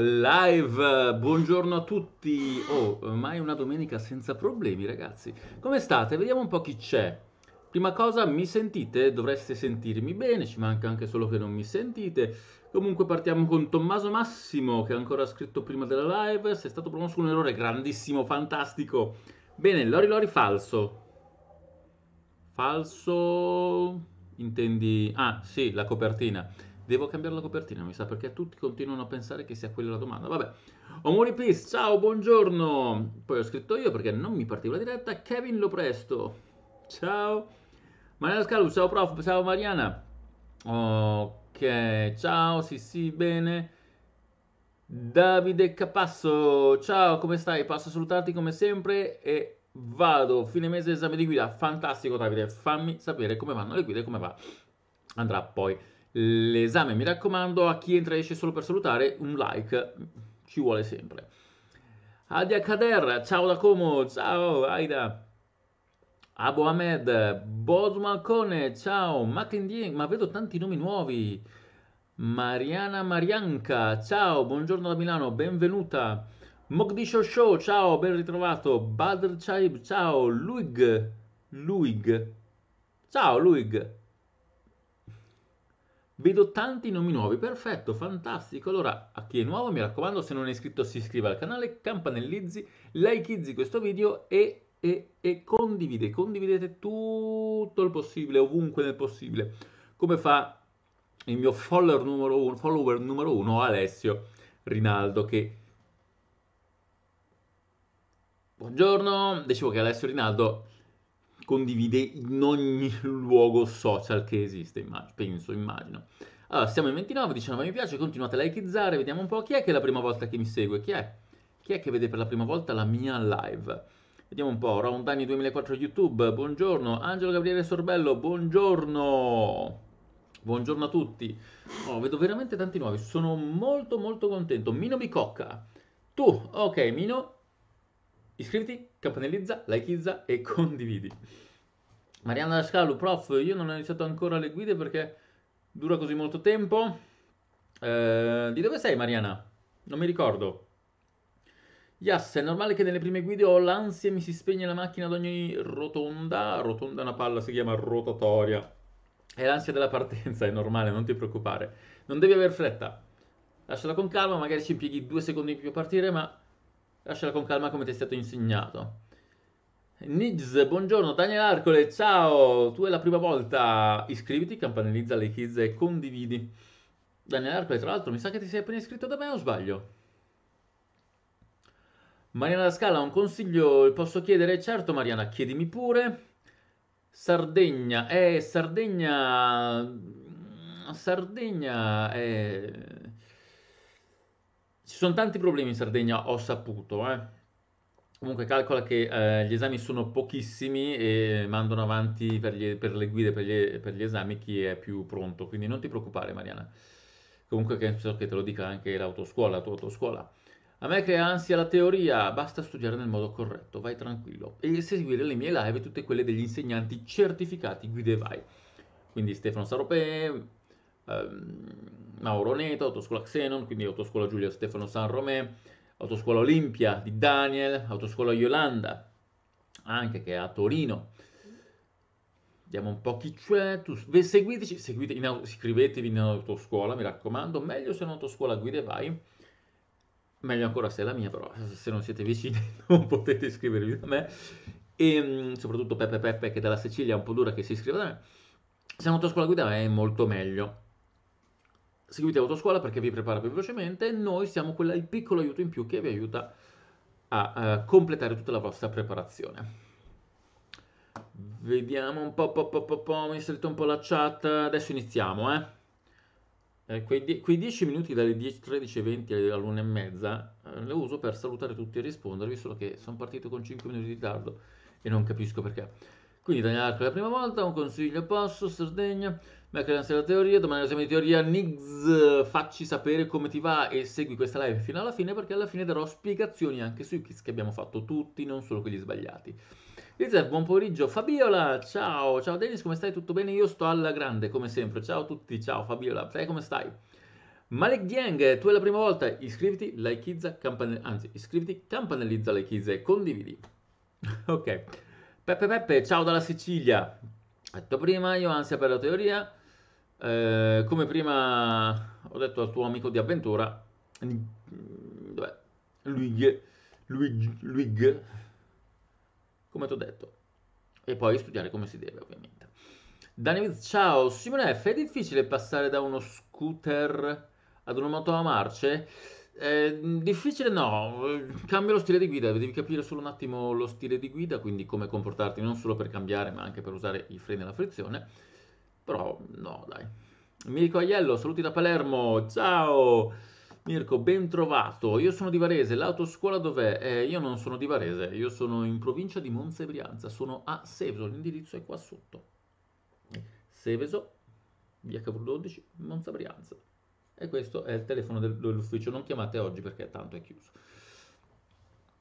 live. Buongiorno a tutti. Oh, mai una domenica senza problemi, ragazzi. Come state? Vediamo un po' chi c'è. Prima cosa, mi sentite? Dovreste sentirmi bene, ci manca anche solo che non mi sentite. Comunque partiamo con Tommaso Massimo, che ha ancora scritto prima della live. se è stato promosso un errore grandissimo, fantastico. Bene, Lori Lori falso. Falso... Intendi... Ah, sì, la copertina. Devo cambiare la copertina, mi sa, perché tutti continuano a pensare che sia quella la domanda. Vabbè. Omori Peace, ciao, buongiorno. Poi ho scritto io perché non mi partiva la diretta. Kevin lo presto. Ciao. Mariana Scalu, ciao prof, ciao Mariana. Ok, ciao, sì, sì, bene. Davide Capasso, ciao, come stai? Passo a salutarti come sempre e vado, fine mese esame di guida, fantastico Davide, fammi sapere come vanno le guide e come va. Andrà poi l'esame. Mi raccomando, a chi entra e esce solo per salutare, un like ci vuole sempre. Adia Kader, ciao da Como, ciao Aida. Abu Ahmed, Bosu ciao, Maclin ma vedo tanti nomi nuovi. Mariana Marianca, ciao, buongiorno da Milano, benvenuta. Mogdisho Show, ciao, ben ritrovato. Badr Chaib, ciao, Luig, Luig, ciao Luig, Vedo tanti nomi nuovi, perfetto, fantastico. Allora, a chi è nuovo, mi raccomando, se non è iscritto si iscriva al canale, campanellizzi, likeizzi questo video e, e, e condivide, condividete tutto il possibile, ovunque nel possibile, come fa il mio follower numero uno, follower numero uno Alessio Rinaldo, che... Buongiorno, dicevo che Alessio Rinaldo condivide in ogni luogo social che esiste, immagino, penso, immagino. Allora, siamo in 29, 19 mi piace, continuate a likeizzare, vediamo un po' chi è che è la prima volta che mi segue, chi è? Chi è che vede per la prima volta la mia live? Vediamo un po', Round Anni 2004 YouTube, buongiorno, Angelo Gabriele Sorbello, buongiorno! Buongiorno a tutti. Oh, vedo veramente tanti nuovi. Sono molto molto contento. Mino Bicocca. Tu, ok Mino, Iscriviti, campanellizza, likeizza e condividi. Mariana Lascalu, prof, io non ho iniziato ancora le guide perché dura così molto tempo. Eh, di dove sei Mariana? Non mi ricordo. Yes, è normale che nelle prime guide ho l'ansia e mi si spegne la macchina ad ogni rotonda. Rotonda è una palla, si chiama rotatoria. È l'ansia della partenza, è normale, non ti preoccupare. Non devi aver fretta. Lasciala con calma, magari ci impieghi due secondi in più a partire, ma Lasciala con calma come ti è stato insegnato. Nids, buongiorno, Daniel Arcole, ciao! Tu è la prima volta, iscriviti, campanellizza le kids e condividi. Daniel Arcole, tra l'altro, mi sa che ti sei appena iscritto da me o sbaglio? Mariana da Scala, un consiglio posso chiedere? Certo, Mariana, chiedimi pure. Sardegna, eh, Sardegna... Sardegna è... Ci sono tanti problemi in Sardegna, ho saputo, eh. Comunque calcola che eh, gli esami sono pochissimi e mandano avanti per, gli, per le guide, per gli, per gli, esami chi è più pronto, quindi non ti preoccupare Mariana. Comunque penso che te lo dica anche l'autoscuola, la tua autoscuola. A me crea ansia la teoria, basta studiare nel modo corretto, vai tranquillo. E seguire le mie live, tutte quelle degli insegnanti certificati guide vai. Quindi Stefano Saropè, ehm, Mauro Neto, Autoscuola Xenon, quindi Autoscuola Giulio Stefano San Romè, Autoscuola Olimpia di Daniel, Autoscuola Yolanda, anche che è a Torino. Vediamo un po' chi c'è. Tu, seguiteci, seguite in, iscrivetevi in autoscuola, mi raccomando. Meglio se un'autoscuola guida vai. Meglio ancora se è la mia, però se non siete vicini non potete iscrivervi da me. E ehm, soprattutto Peppe Peppe che dalla Sicilia è un po' dura che si iscriva da me. Se non autoscuola guida vai è molto meglio seguite Autoscuola perché vi prepara più velocemente, noi siamo quella, il piccolo aiuto in più che vi aiuta a, a eh, completare tutta la vostra preparazione. Vediamo un po', po, po, po, po, mi salito un po' la chat, adesso iniziamo, eh. eh quei, quei 10 minuti dalle 13.20 alle all'1.30 eh, le uso per salutare tutti e rispondervi, solo che sono partito con 5 minuti di ritardo e non capisco perché. Quindi Daniel per la prima volta, un consiglio posso, Sardegna. McLaren della teoria, domani l'esame di teoria Niggs, facci sapere come ti va e segui questa live fino alla fine perché alla fine darò spiegazioni anche sui quiz che abbiamo fatto tutti, non solo quelli sbagliati. Lizer, buon pomeriggio. Fabiola, ciao. Ciao Denis, come stai? Tutto bene? Io sto alla grande, come sempre. Ciao a tutti, ciao Fabiola. Sai come stai? Malek Dieng, tu è la prima volta. Iscriviti, likeizza, campanellizza, anzi, iscriviti, campanellizza, likeizza e condividi. ok. Peppe Peppe, ciao dalla Sicilia. Detto prima, io ansia per la teoria eh, come prima ho detto al tuo amico di avventura, dov'è? Mm, Luig, Luig, Luig, come ti ho detto. E poi studiare come si deve, ovviamente. Danivitz, ciao. Simone F, è difficile passare da uno scooter ad una moto a marce? Eh, difficile no, cambia lo stile di guida, devi capire solo un attimo lo stile di guida, quindi come comportarti non solo per cambiare ma anche per usare i freni e la frizione però no, dai. Mirko Aiello, saluti da Palermo, ciao! Mirko, ben trovato. Io sono di Varese, l'autoscuola dov'è? Eh, io non sono di Varese, io sono in provincia di Monza e Brianza, sono a Seveso, l'indirizzo è qua sotto. Seveso, via Cavour 12, Monza Brianza. E questo è il telefono del, dell'ufficio, non chiamate oggi perché tanto è chiuso.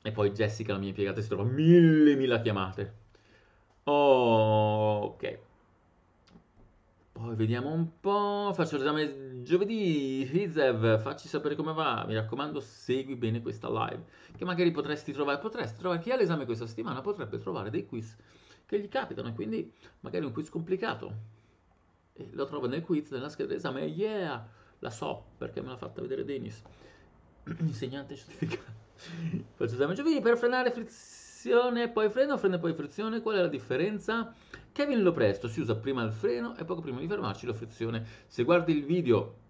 E poi Jessica, la mia impiegata, si trova mille, mille chiamate. Oh, ok. Poi vediamo un po', faccio l'esame giovedì, Rizev, facci sapere come va, mi raccomando segui bene questa live, che magari potresti trovare, potresti trovare, chi ha l'esame questa settimana potrebbe trovare dei quiz che gli capitano, quindi magari un quiz complicato, e lo trovo nel quiz, nella scheda d'esame, yeah, la so, perché me l'ha fatta vedere Denis, insegnante certificato, faccio l'esame giovedì per frenare frizione, poi freno, freno, poi frizione, qual è la differenza? Kevin lo presto si usa prima il freno e poco prima di fermarci la frizione. Se guardi il video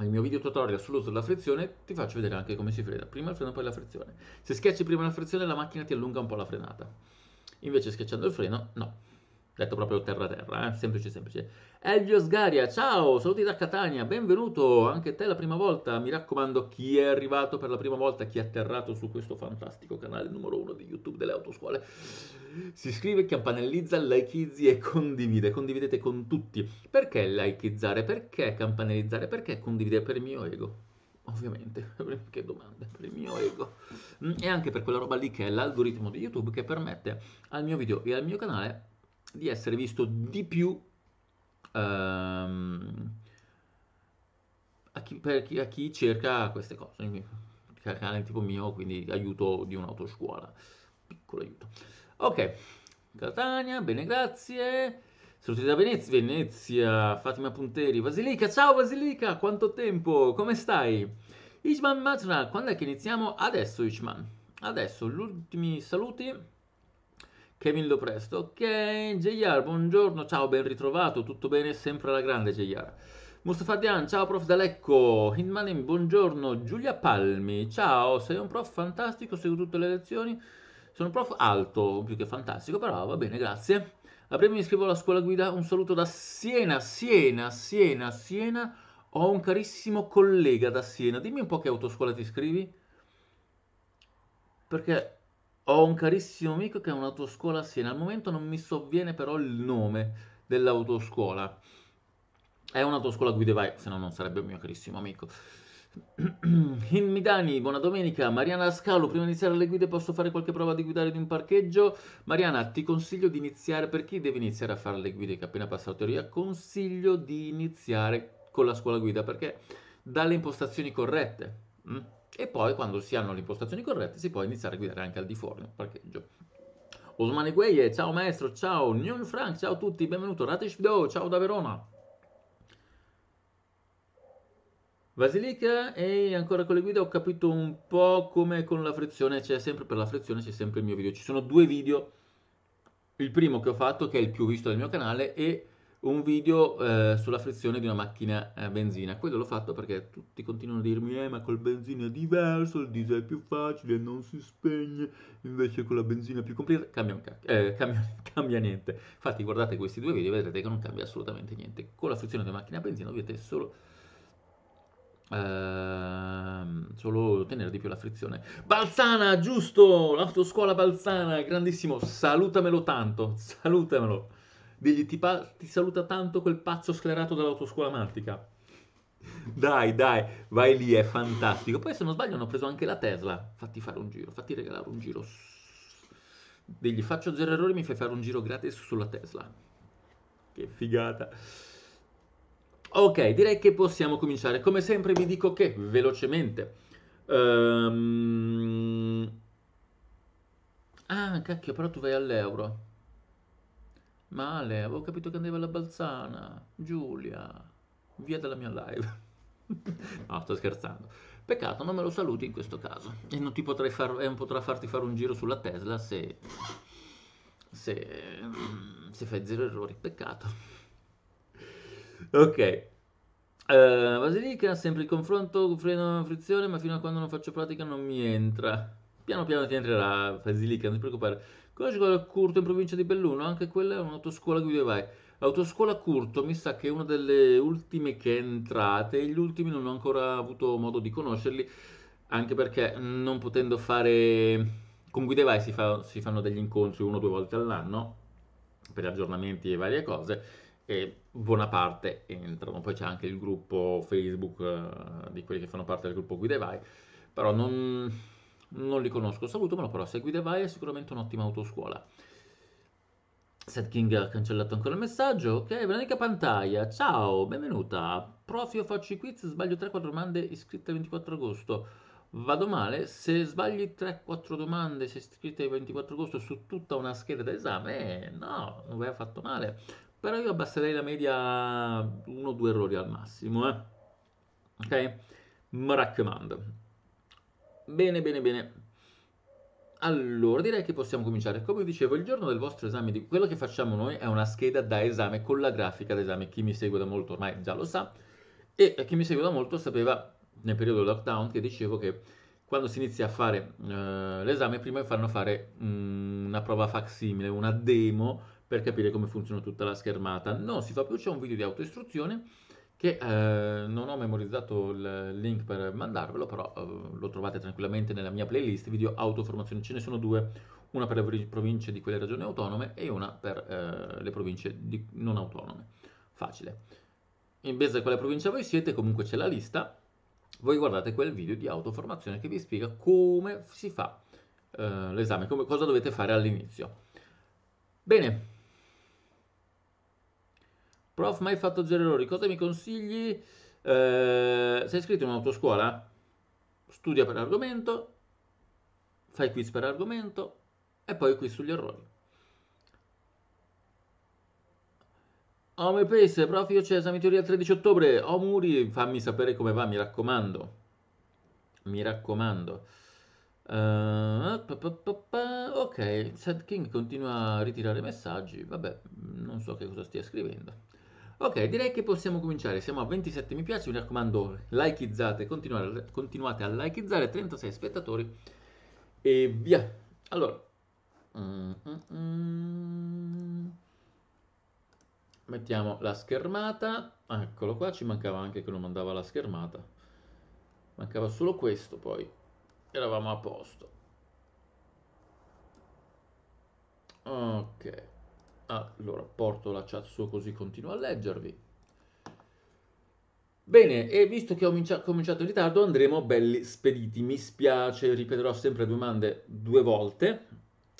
il mio video tutorial sull'uso della frizione ti faccio vedere anche come si frena prima il freno poi la frizione se schiacci prima la frizione la macchina ti allunga un po' la frenata invece schiacciando il freno no detto proprio terra-terra, eh? semplice semplice. Elvio Sgaria, ciao, saluti da Catania, benvenuto, anche te la prima volta, mi raccomando chi è arrivato per la prima volta, chi è atterrato su questo fantastico canale numero uno di YouTube delle autoscuole, si iscrive, campanellizza, likeizzi e condivide, condividete con tutti. Perché likeizzare? Perché campanellizzare? Perché condividere? Per il mio ego. Ovviamente, che domanda per il mio ego. Mm, e anche per quella roba lì che è l'algoritmo di YouTube che permette al mio video e al mio canale di essere visto di più ehm, a, chi, chi, a, chi, cerca queste cose. Il Canale tipo mio, quindi aiuto di un'autoscuola. Piccolo aiuto. Ok, Catania, bene, grazie. Saluti da Venezia, Venezia, Fatima Punteri, Vasilica, ciao Vasilica, quanto tempo, come stai? Ishman Matra, quando è che iniziamo? Adesso Ishman, adesso, gli ultimi saluti. Kevin Lo Presto. Ok, JR, buongiorno, ciao, ben ritrovato, tutto bene, sempre alla grande JR. Mustafa Dian, ciao prof D'Alecco, Hitmanim, buongiorno, Giulia Palmi, ciao, sei un prof fantastico, seguo tutte le lezioni, sono un prof alto, più che fantastico, però va bene, grazie. A breve mi iscrivo alla scuola guida, un saluto da Siena, Siena, Siena, Siena, ho un carissimo collega da Siena, dimmi un po' che autoscuola ti iscrivi, perché ho un carissimo amico che ha un'autoscuola a Siena, al momento non mi sovviene però il nome dell'autoscuola. È un'autoscuola guide vai, se no non sarebbe un mio carissimo amico. In Midani, buona domenica. Mariana Scalo, prima di iniziare le guide posso fare qualche prova di guidare di un parcheggio? Mariana, ti consiglio di iniziare, per chi deve iniziare a fare le guide che ha appena passato teoria, consiglio di iniziare con la scuola guida perché dà le impostazioni corrette. Mm? e poi quando si hanno le impostazioni corrette si può iniziare a guidare anche al di fuori nel parcheggio. Osmane Gueye, ciao maestro, ciao Nion Frank, ciao a tutti, benvenuto Ratish Video, ciao da Verona. Basilica e ancora con le guide ho capito un po' come con la frizione, c'è sempre per la frizione c'è sempre il mio video, ci sono due video, il primo che ho fatto che è il più visto del mio canale e un video eh, sulla frizione di una macchina a eh, benzina. Quello l'ho fatto perché tutti continuano a dirmi: Eh, ma col benzina è diverso, il diesel è più facile, non si spegne, invece con la benzina è più complicata. Cambia, eh, cambia, cambia, niente. Infatti, guardate questi due video e vedrete che non cambia assolutamente niente. Con la frizione di una macchina a benzina dovete solo. Ehm, solo tenere di più la frizione Balzana giusto l'autoscuola Balzana grandissimo salutamelo tanto salutamelo Digli ti, ti saluta tanto quel pazzo sclerato dall'autoscuola mattica. Dai, dai, vai lì, è fantastico. Poi se non sbaglio hanno preso anche la Tesla. Fatti fare un giro, fatti regalare un giro. Degli faccio zero errori, mi fai fare un giro gratis sulla Tesla. Che figata. Ok, direi che possiamo cominciare. Come sempre vi dico che, velocemente... Um... Ah, cacchio, però tu vai all'euro. Male, avevo capito che andava alla Balzana. Giulia, via dalla mia live. no, sto scherzando. Peccato, non me lo saluti in questo caso. E non, far, e non potrà farti fare un giro sulla Tesla se, se, mm, se fai zero errori. Peccato. Ok, Uh, Basilica, sempre il confronto, freno, e frizione, ma fino a quando non faccio pratica non mi entra. Piano piano ti entrerà, Vasilica, non ti preoccupare. Conosci a Curto in provincia di Belluno? Anche quella è un'autoscuola guida vai. L'autoscuola Curto mi sa che è una delle ultime che è entrate, gli ultimi non ho ancora avuto modo di conoscerli, anche perché non potendo fare... Con Guidevai si, fa, si fanno degli incontri una o due volte all'anno per aggiornamenti e varie cose e buona parte entrano. Poi c'è anche il gruppo Facebook eh, di quelli che fanno parte del gruppo Guidevai, però non, non li conosco, salutamelo però, se guida vai è sicuramente un'ottima autoscuola. Seth King ha cancellato ancora il messaggio. Ok, Veronica Pantaia, ciao, benvenuta. Prof, io faccio i quiz, sbaglio 3-4 domande iscritte il 24 agosto. Vado male? Se sbagli 3-4 domande, sei iscritte il 24 agosto su tutta una scheda d'esame, eh, no, non vi ha fatto male. Però io abbasserei la media 1-2 errori al massimo, eh. Ok? Mi raccomando. Bene, bene, bene. Allora, direi che possiamo cominciare. Come dicevo, il giorno del vostro esame, di quello che facciamo noi è una scheda da esame con la grafica d'esame. Chi mi segue da molto ormai già lo sa e chi mi segue da molto sapeva nel periodo del lockdown che dicevo che quando si inizia a fare eh, l'esame prima fanno fare mh, mm, una prova facsimile, una demo per capire come funziona tutta la schermata. Non si fa più, c'è un video di autoistruzione che eh, non ho memorizzato il link per mandarvelo, però eh, lo trovate tranquillamente nella mia playlist video autoformazione, ce ne sono due, una per le province di quelle regioni autonome e una per eh, le province non autonome. Facile. In base a quale provincia voi siete, comunque c'è la lista, voi guardate quel video di autoformazione che vi spiega come si fa eh, l'esame, come, cosa dovete fare all'inizio. Bene, Prof, mai fatto zero errori. Cosa mi consigli? Eh, sei iscritto in un'autoscuola? Studia per argomento, fai quiz per argomento e poi quiz sugli errori. Home Pace, prof, io c'è esame teoria il 13 ottobre. Oh Muri, fammi sapere come va, mi raccomando. Mi raccomando. Uh, pa pa pa ok, Sad King continua a ritirare messaggi. Vabbè, non so che cosa stia scrivendo. Ok, direi che possiamo cominciare. Siamo a 27 mi piace, mi raccomando, likeizzate, continuate, a likeizzare, 36 spettatori e via. Allora, mettiamo la schermata. Ah, eccolo qua, ci mancava anche che non mandava la schermata. Mancava solo questo, poi eravamo a posto. Ok. Allora, porto la chat su così continuo a leggervi. Bene, e visto che ho cominciato in ritardo andremo belli spediti. Mi spiace, ripeterò sempre domande due volte,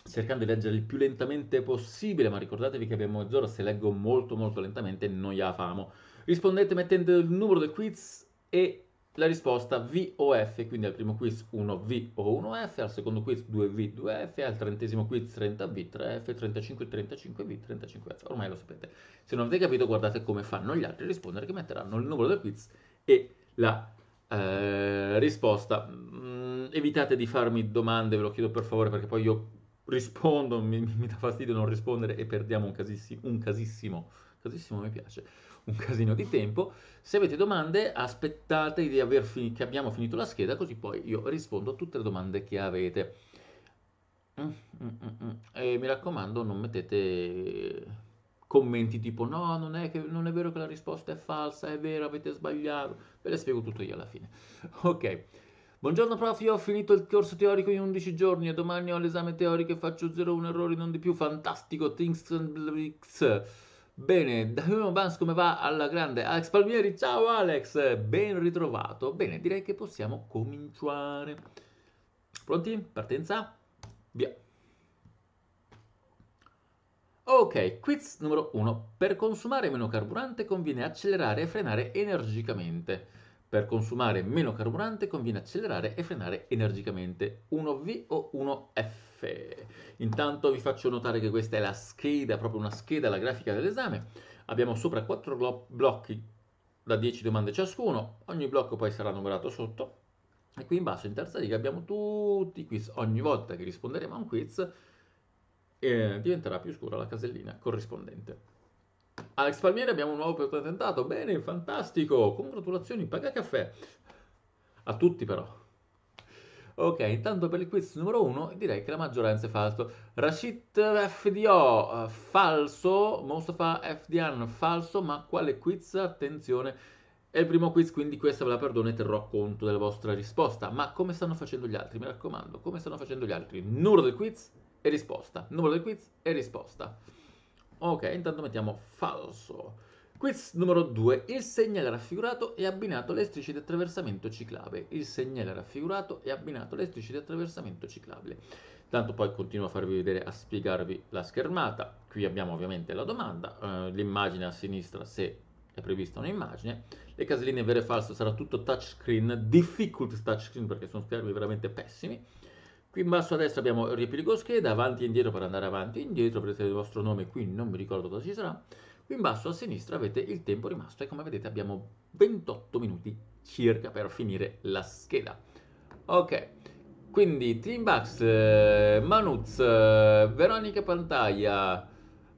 cercando di leggere il più lentamente possibile, ma ricordatevi che abbiamo mezz'ora, se leggo molto molto lentamente non ha famo. Rispondete mettendo il numero del quiz e la risposta VOF, quindi al primo quiz 1V o 1F, al secondo quiz 2V, 2F, al trentesimo quiz 30V, 3F, 35, 35V, 35F. Ormai lo sapete. Se non avete capito, guardate come fanno gli altri a rispondere, che metteranno il numero del quiz e la eh, risposta. Mm, evitate di farmi domande, ve lo chiedo per favore, perché poi io rispondo, mi, mi dà fastidio non rispondere e perdiamo un casissimo, un casissimo, casissimo mi piace un casino di tempo. Se avete domande, aspettate di aver fin- che abbiamo finito la scheda, così poi io rispondo a tutte le domande che avete. Mm, mm, mm, e mi raccomando, non mettete commenti tipo no, non è, che, non è vero che la risposta è falsa, è vero, avete sbagliato. Ve le spiego tutto io alla fine. Ok. Buongiorno prof, io ho finito il corso teorico in 11 giorni e domani ho l'esame teorico e faccio 0-1 errori, non di più, fantastico, things and blicks. Bene, Davvero Vance come va alla grande? Alex Palmieri, ciao Alex, ben ritrovato. Bene, direi che possiamo cominciare. Pronti? Partenza? Via. Ok, quiz numero 1. Per consumare meno carburante conviene accelerare e frenare energicamente. Per consumare meno carburante conviene accelerare e frenare energicamente. 1V o 1F? PDF. Intanto vi faccio notare che questa è la scheda, proprio una scheda, la grafica dell'esame. Abbiamo sopra quattro blocchi da 10 domande ciascuno, ogni blocco poi sarà numerato sotto e qui in basso in terza riga abbiamo tutti i quiz. Ogni volta che risponderemo a un quiz eh, diventerà più scura la casellina corrispondente. Alex Palmieri abbiamo un nuovo patentato, bene, fantastico, congratulazioni, paga caffè. A tutti però. Ok, intanto per il quiz numero 1 direi che la maggioranza è falso. Rashid FDO eh, falso, Mostafa FDN falso, ma quale quiz? Attenzione, è il primo quiz, quindi questa ve la perdono e terrò conto della vostra risposta. Ma come stanno facendo gli altri? Mi raccomando, come stanno facendo gli altri? Numero del quiz e risposta. Numero del quiz e risposta. Ok, intanto mettiamo falso. Quiz numero 2. Il segnale raffigurato è abbinato alle strisce di attraversamento ciclabile. Il segnale raffigurato è abbinato alle strisce di attraversamento ciclabile. Tanto poi continuo a farvi vedere, a spiegarvi la schermata. Qui abbiamo ovviamente la domanda, eh, l'immagine a sinistra se è prevista un'immagine. Le caselline vere e false sarà tutto touchscreen, difficult touchscreen perché sono schermi veramente pessimi. Qui in basso a destra abbiamo il riepilogo scheda, avanti e indietro per andare avanti e indietro, vedete il vostro nome qui, non mi ricordo cosa ci sarà in basso a sinistra avete il tempo rimasto e come vedete abbiamo 28 minuti circa per finire la scheda. Ok, quindi Teambugs, eh, Manuz, eh, Veronica Pantaglia,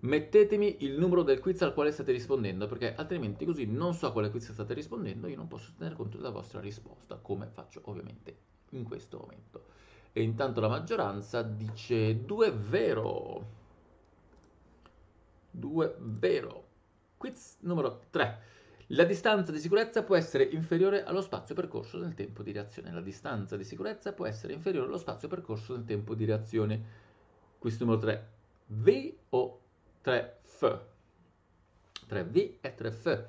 mettetemi il numero del quiz al quale state rispondendo perché altrimenti così non so a quale quiz state rispondendo, io non posso tenere conto della vostra risposta come faccio ovviamente in questo momento. E intanto la maggioranza dice 2 vero. 2, vero. Quiz numero 3. La distanza di sicurezza può essere inferiore allo spazio percorso nel tempo di reazione. La distanza di sicurezza può essere inferiore allo spazio percorso nel tempo di reazione. Quiz numero 3. V o 3F? 3V e 3F.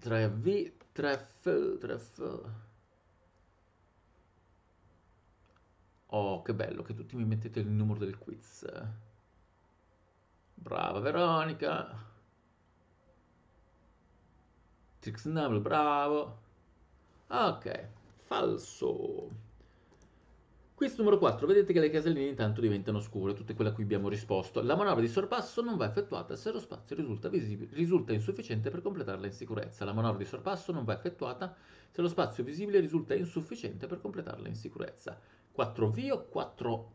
3V, 3F, 3F. Oh, che bello che tutti mi mettete il numero del quiz. Brava Veronica. Trixnable, bravo. Ok, falso. Quiz numero 4. Vedete che le caselline intanto diventano scure, tutte quelle a cui abbiamo risposto. La manovra di sorpasso non va effettuata se lo spazio risulta, visibile, risulta insufficiente per completarla in sicurezza. La manovra di sorpasso non va effettuata se lo spazio visibile risulta insufficiente per completarla in sicurezza. 4V o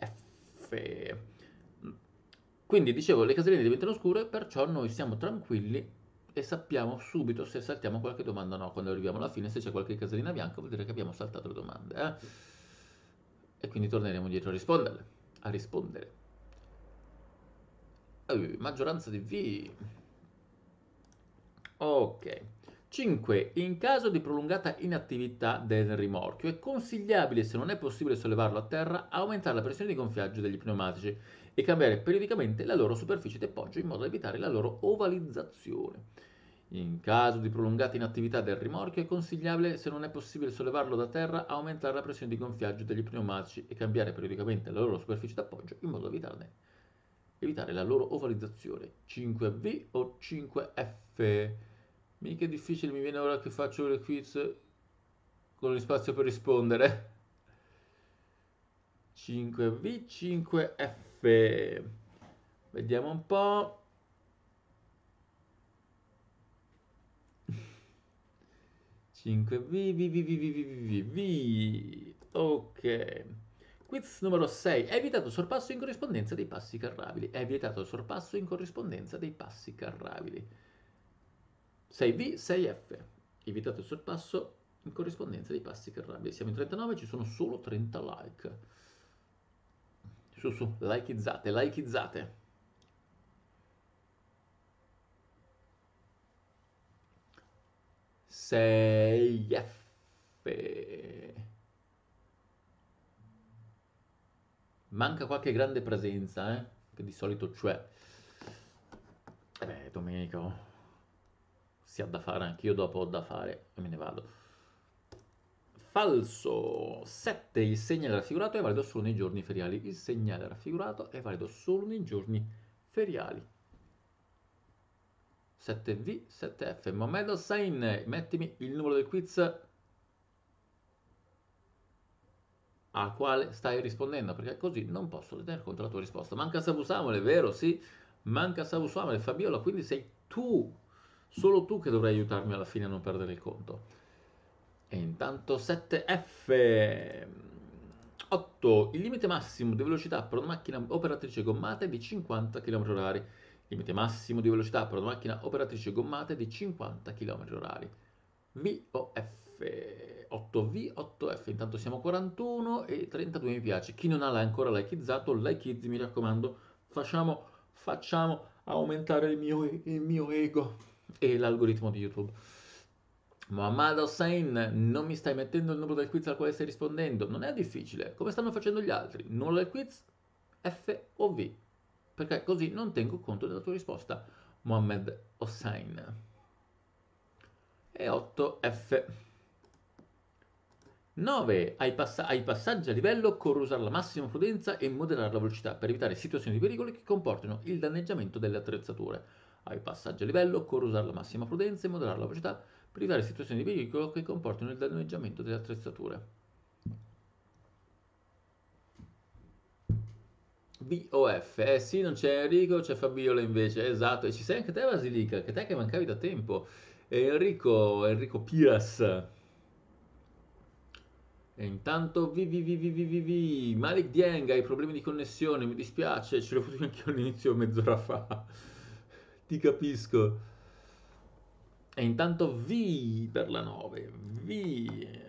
4F. Quindi dicevo, le caselline diventano scure, perciò noi siamo tranquilli e sappiamo subito se saltiamo qualche domanda o no. Quando arriviamo alla fine, se c'è qualche casellina bianca, vuol dire che abbiamo saltato le domande. Eh? E quindi torneremo dietro a risponderle. A rispondere. Eh, maggioranza di V. Ok. 5. In caso di prolungata inattività del rimorchio è consigliabile, se non è possibile sollevarlo a terra, aumentare la pressione di gonfiaggio degli pneumatici e cambiare periodicamente la loro superficie di appoggio in modo da evitare la loro ovalizzazione. In caso di prolungata inattività del rimorchio è consigliabile, se non è possibile sollevarlo da terra, aumentare la pressione di gonfiaggio degli pneumatici e cambiare periodicamente la loro superficie d'appoggio in modo da evitarne, evitare la loro ovalizzazione. 5V o 5F? Mica difficile, mi viene ora che faccio le quiz con lo spazio per rispondere. 5V5F. Vediamo un po'. Cinque V, V, V, V, V, V, V, Ok. Quiz numero 6. È vietato il sorpasso in corrispondenza dei passi carrabili. È vietato il sorpasso in corrispondenza dei passi carrabili. 6V, 6F. Evitate il sorpasso in corrispondenza dei passi che carrabili. Siamo in 39, ci sono solo 30 like. Su, su, likeizzate, likeizzate. Sei F. Manca qualche grande presenza, eh? Che di solito c'è. Eh Domenico, si ha da fare, anch'io dopo ho da fare e me ne vado. Falso 7. Il segnale raffigurato è valido solo nei giorni feriali. Il segnale raffigurato è valido solo nei giorni feriali. 7V, 7F. Mohamed Hossein, mettimi il numero del quiz a quale stai rispondendo, perché così non posso tenere conto della tua risposta. Manca Savu Samuel, è vero? Sì, manca Savu Samuel. Fabiola, quindi sei tu Solo tu che dovrai aiutarmi alla fine a non perdere il conto. E intanto 7F. 8. Il limite massimo di velocità per una macchina operatrice gommata è di 50 km/h. Il limite massimo di velocità per una macchina operatrice gommata è di 50 km/h. VOF 8V 8F intanto siamo a 41 e 32 mi piace chi non ha ancora likizzato likizzi mi raccomando facciamo facciamo aumentare il mio, il mio ego e l'algoritmo di YouTube. Mohammad Hossein, non mi stai mettendo il numero del quiz al quale stai rispondendo. Non è difficile, come stanno facendo gli altri. Nulla del quiz, F o V, perché così non tengo conto della tua risposta. Mohammed Hossein. E 8 F. 9. Ai, pass- ai, passaggi a livello occorre usare la massima prudenza e moderare la velocità per evitare situazioni di pericolo che comportino il danneggiamento delle attrezzature ai passaggi a livello, occorre usare la massima prudenza e moderare la velocità per evitare situazioni di pericolo che comportino il danneggiamento delle attrezzature. VOF, eh sì, non c'è Enrico, c'è Fabiola invece, esatto, e ci sei anche te Basilica, che te che mancavi da tempo, Enrico, Enrico Piras, e intanto VVVVVV Malik Dieng hai problemi di connessione, mi dispiace, ce l'ho avuto anche all'inizio mezz'ora fa ti capisco. E intanto V per la 9, V.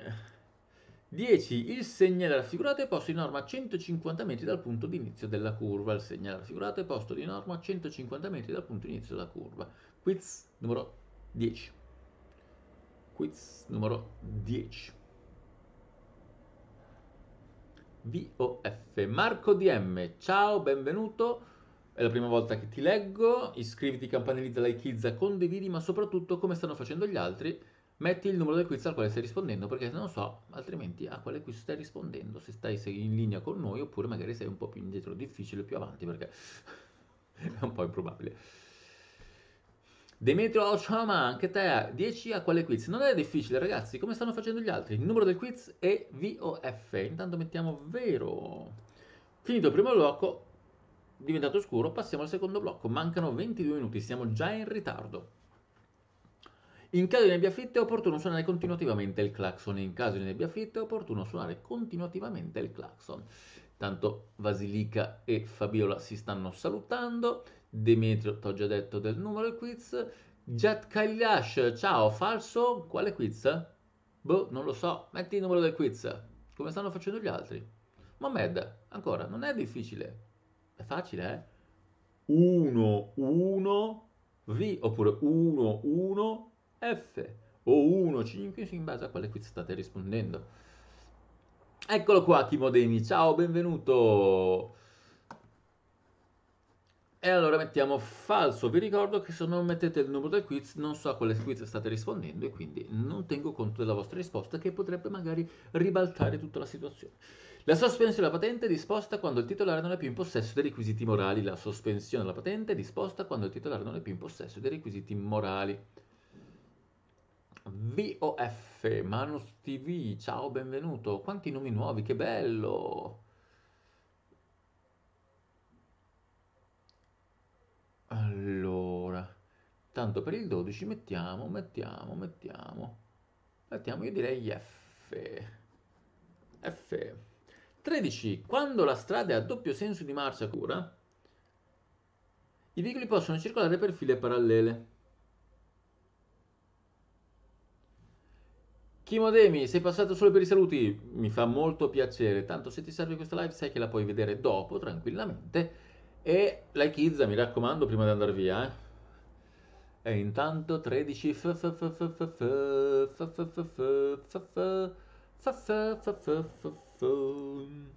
10. Il segnale raffigurato è posto di norma a 150 metri dal punto di inizio della curva. Il segnale raffigurato è posto di norma a 150 metri dal punto di inizio della curva. Quiz numero 10. Quiz numero 10. VOF. Marco DM. Ciao, benvenuto. È la prima volta che ti leggo, iscriviti, campanellizza, likeizza, condividi, ma soprattutto come stanno facendo gli altri, metti il numero del quiz al quale stai rispondendo, perché non so altrimenti a quale quiz stai rispondendo, se stai in linea con noi oppure magari sei un po' più indietro, difficile più avanti, perché è un po' improbabile. Demetrio Alciama, anche te, 10 a quale quiz? Non è difficile ragazzi, come stanno facendo gli altri? Il numero del quiz è VOF, intanto mettiamo vero. Finito il primo blocco, diventato scuro, passiamo al secondo blocco. Mancano 22 minuti, siamo già in ritardo. In caso di nebbia fitta è opportuno suonare continuativamente il clacson. In caso di nebbia fitta è opportuno suonare continuativamente il clacson. Tanto Vasilica e Fabiola si stanno salutando. Demetrio, ti ho già detto del numero del quiz. Jet Kailash, ciao, falso? Quale quiz? Boh, non lo so. Metti il numero del quiz. Come stanno facendo gli altri? Mohamed, ancora, non è difficile. È facile, eh? 1, 1, V, oppure 1, 1, F, o 1, 5, in base a quale quiz state rispondendo. Eccolo qua, Timodemi, ciao, benvenuto! E allora mettiamo falso, vi ricordo che se non mettete il numero del quiz non so a quale quiz state rispondendo e quindi non tengo conto della vostra risposta che potrebbe magari ribaltare tutta la situazione. La sospensione della patente è disposta quando il titolare non è più in possesso dei requisiti morali. La sospensione della patente è disposta quando il titolare non è più in possesso dei requisiti morali. VOF, Manus TV, ciao, benvenuto. Quanti nomi nuovi, che bello. Allora, tanto per il 12 mettiamo, mettiamo, mettiamo. Mettiamo, io direi F. F. 13. Quando la strada è a doppio senso di marcia cura, i veicoli possono circolare per file parallele. Chimodemi, sei passato solo per i saluti, mi fa molto piacere, tanto se ti serve questa live sai che la puoi vedere dopo tranquillamente e likeizza, mi raccomando, prima di andare via. Eh. E intanto 13 f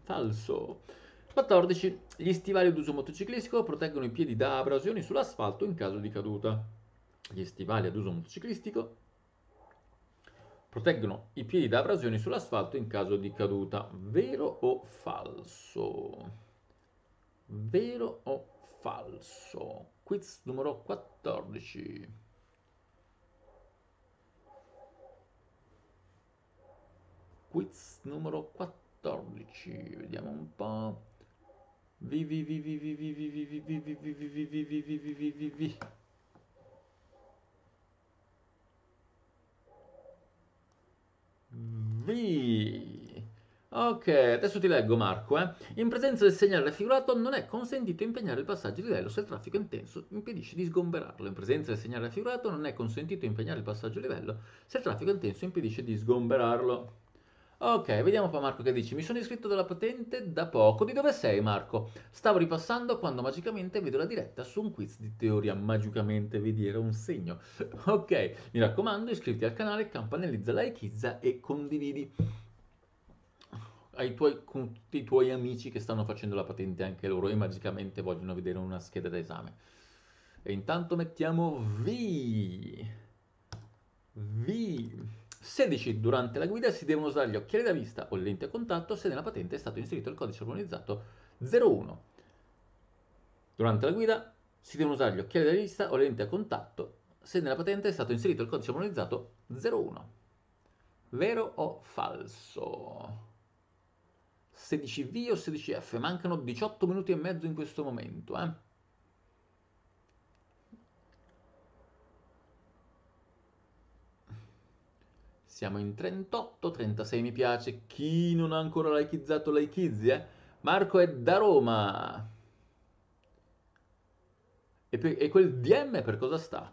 falso. 14. Gli stivali ad uso motociclistico proteggono i piedi da abrasioni sull'asfalto in caso di caduta. Gli stivali ad uso motociclistico proteggono i piedi da abrasioni sull'asfalto in caso di caduta. Vero o falso? Vero o falso? Quiz numero 14. Quiz numero 14. 14, vediamo un po'. Vi vi vi vi vi vi vi vi vi vi vi vi vi vi vi vi vi vi vi vi Ok, adesso ti leggo Marco, eh. In presenza del segnale raffigurato non è consentito impegnare il passaggio di livello se il traffico intenso impedisce di sgomberarlo. In presenza del segnale raffigurato non è consentito impegnare il passaggio di livello se il traffico intenso impedisce di sgomberarlo. Ok, vediamo un po' Marco che dici. Mi sono iscritto dalla patente da poco. Di dove sei Marco? Stavo ripassando quando magicamente vedo la diretta su un quiz di teoria. Magicamente vedi era un segno. Ok, mi raccomando, iscriviti al canale, campanellizza, likeizza e condividi ai tuoi, con tutti i tuoi amici che stanno facendo la patente anche loro e magicamente vogliono vedere una scheda d'esame. E intanto mettiamo V. V. 16. Durante la guida si devono usare gli occhiali da vista o le lenti a contatto se nella patente è stato inserito il codice armonizzato 01. Durante la guida si devono usare gli occhiali da vista o lenti a contatto se nella patente è stato inserito il codice armonizzato 01. Vero o falso? 16V o 16F, mancano 18 minuti e mezzo in questo momento, eh? Siamo in 38, 36 mi piace. Chi non ha ancora likeizzato, likizzi, eh? Marco è da Roma. E, per, e, quel DM per cosa sta?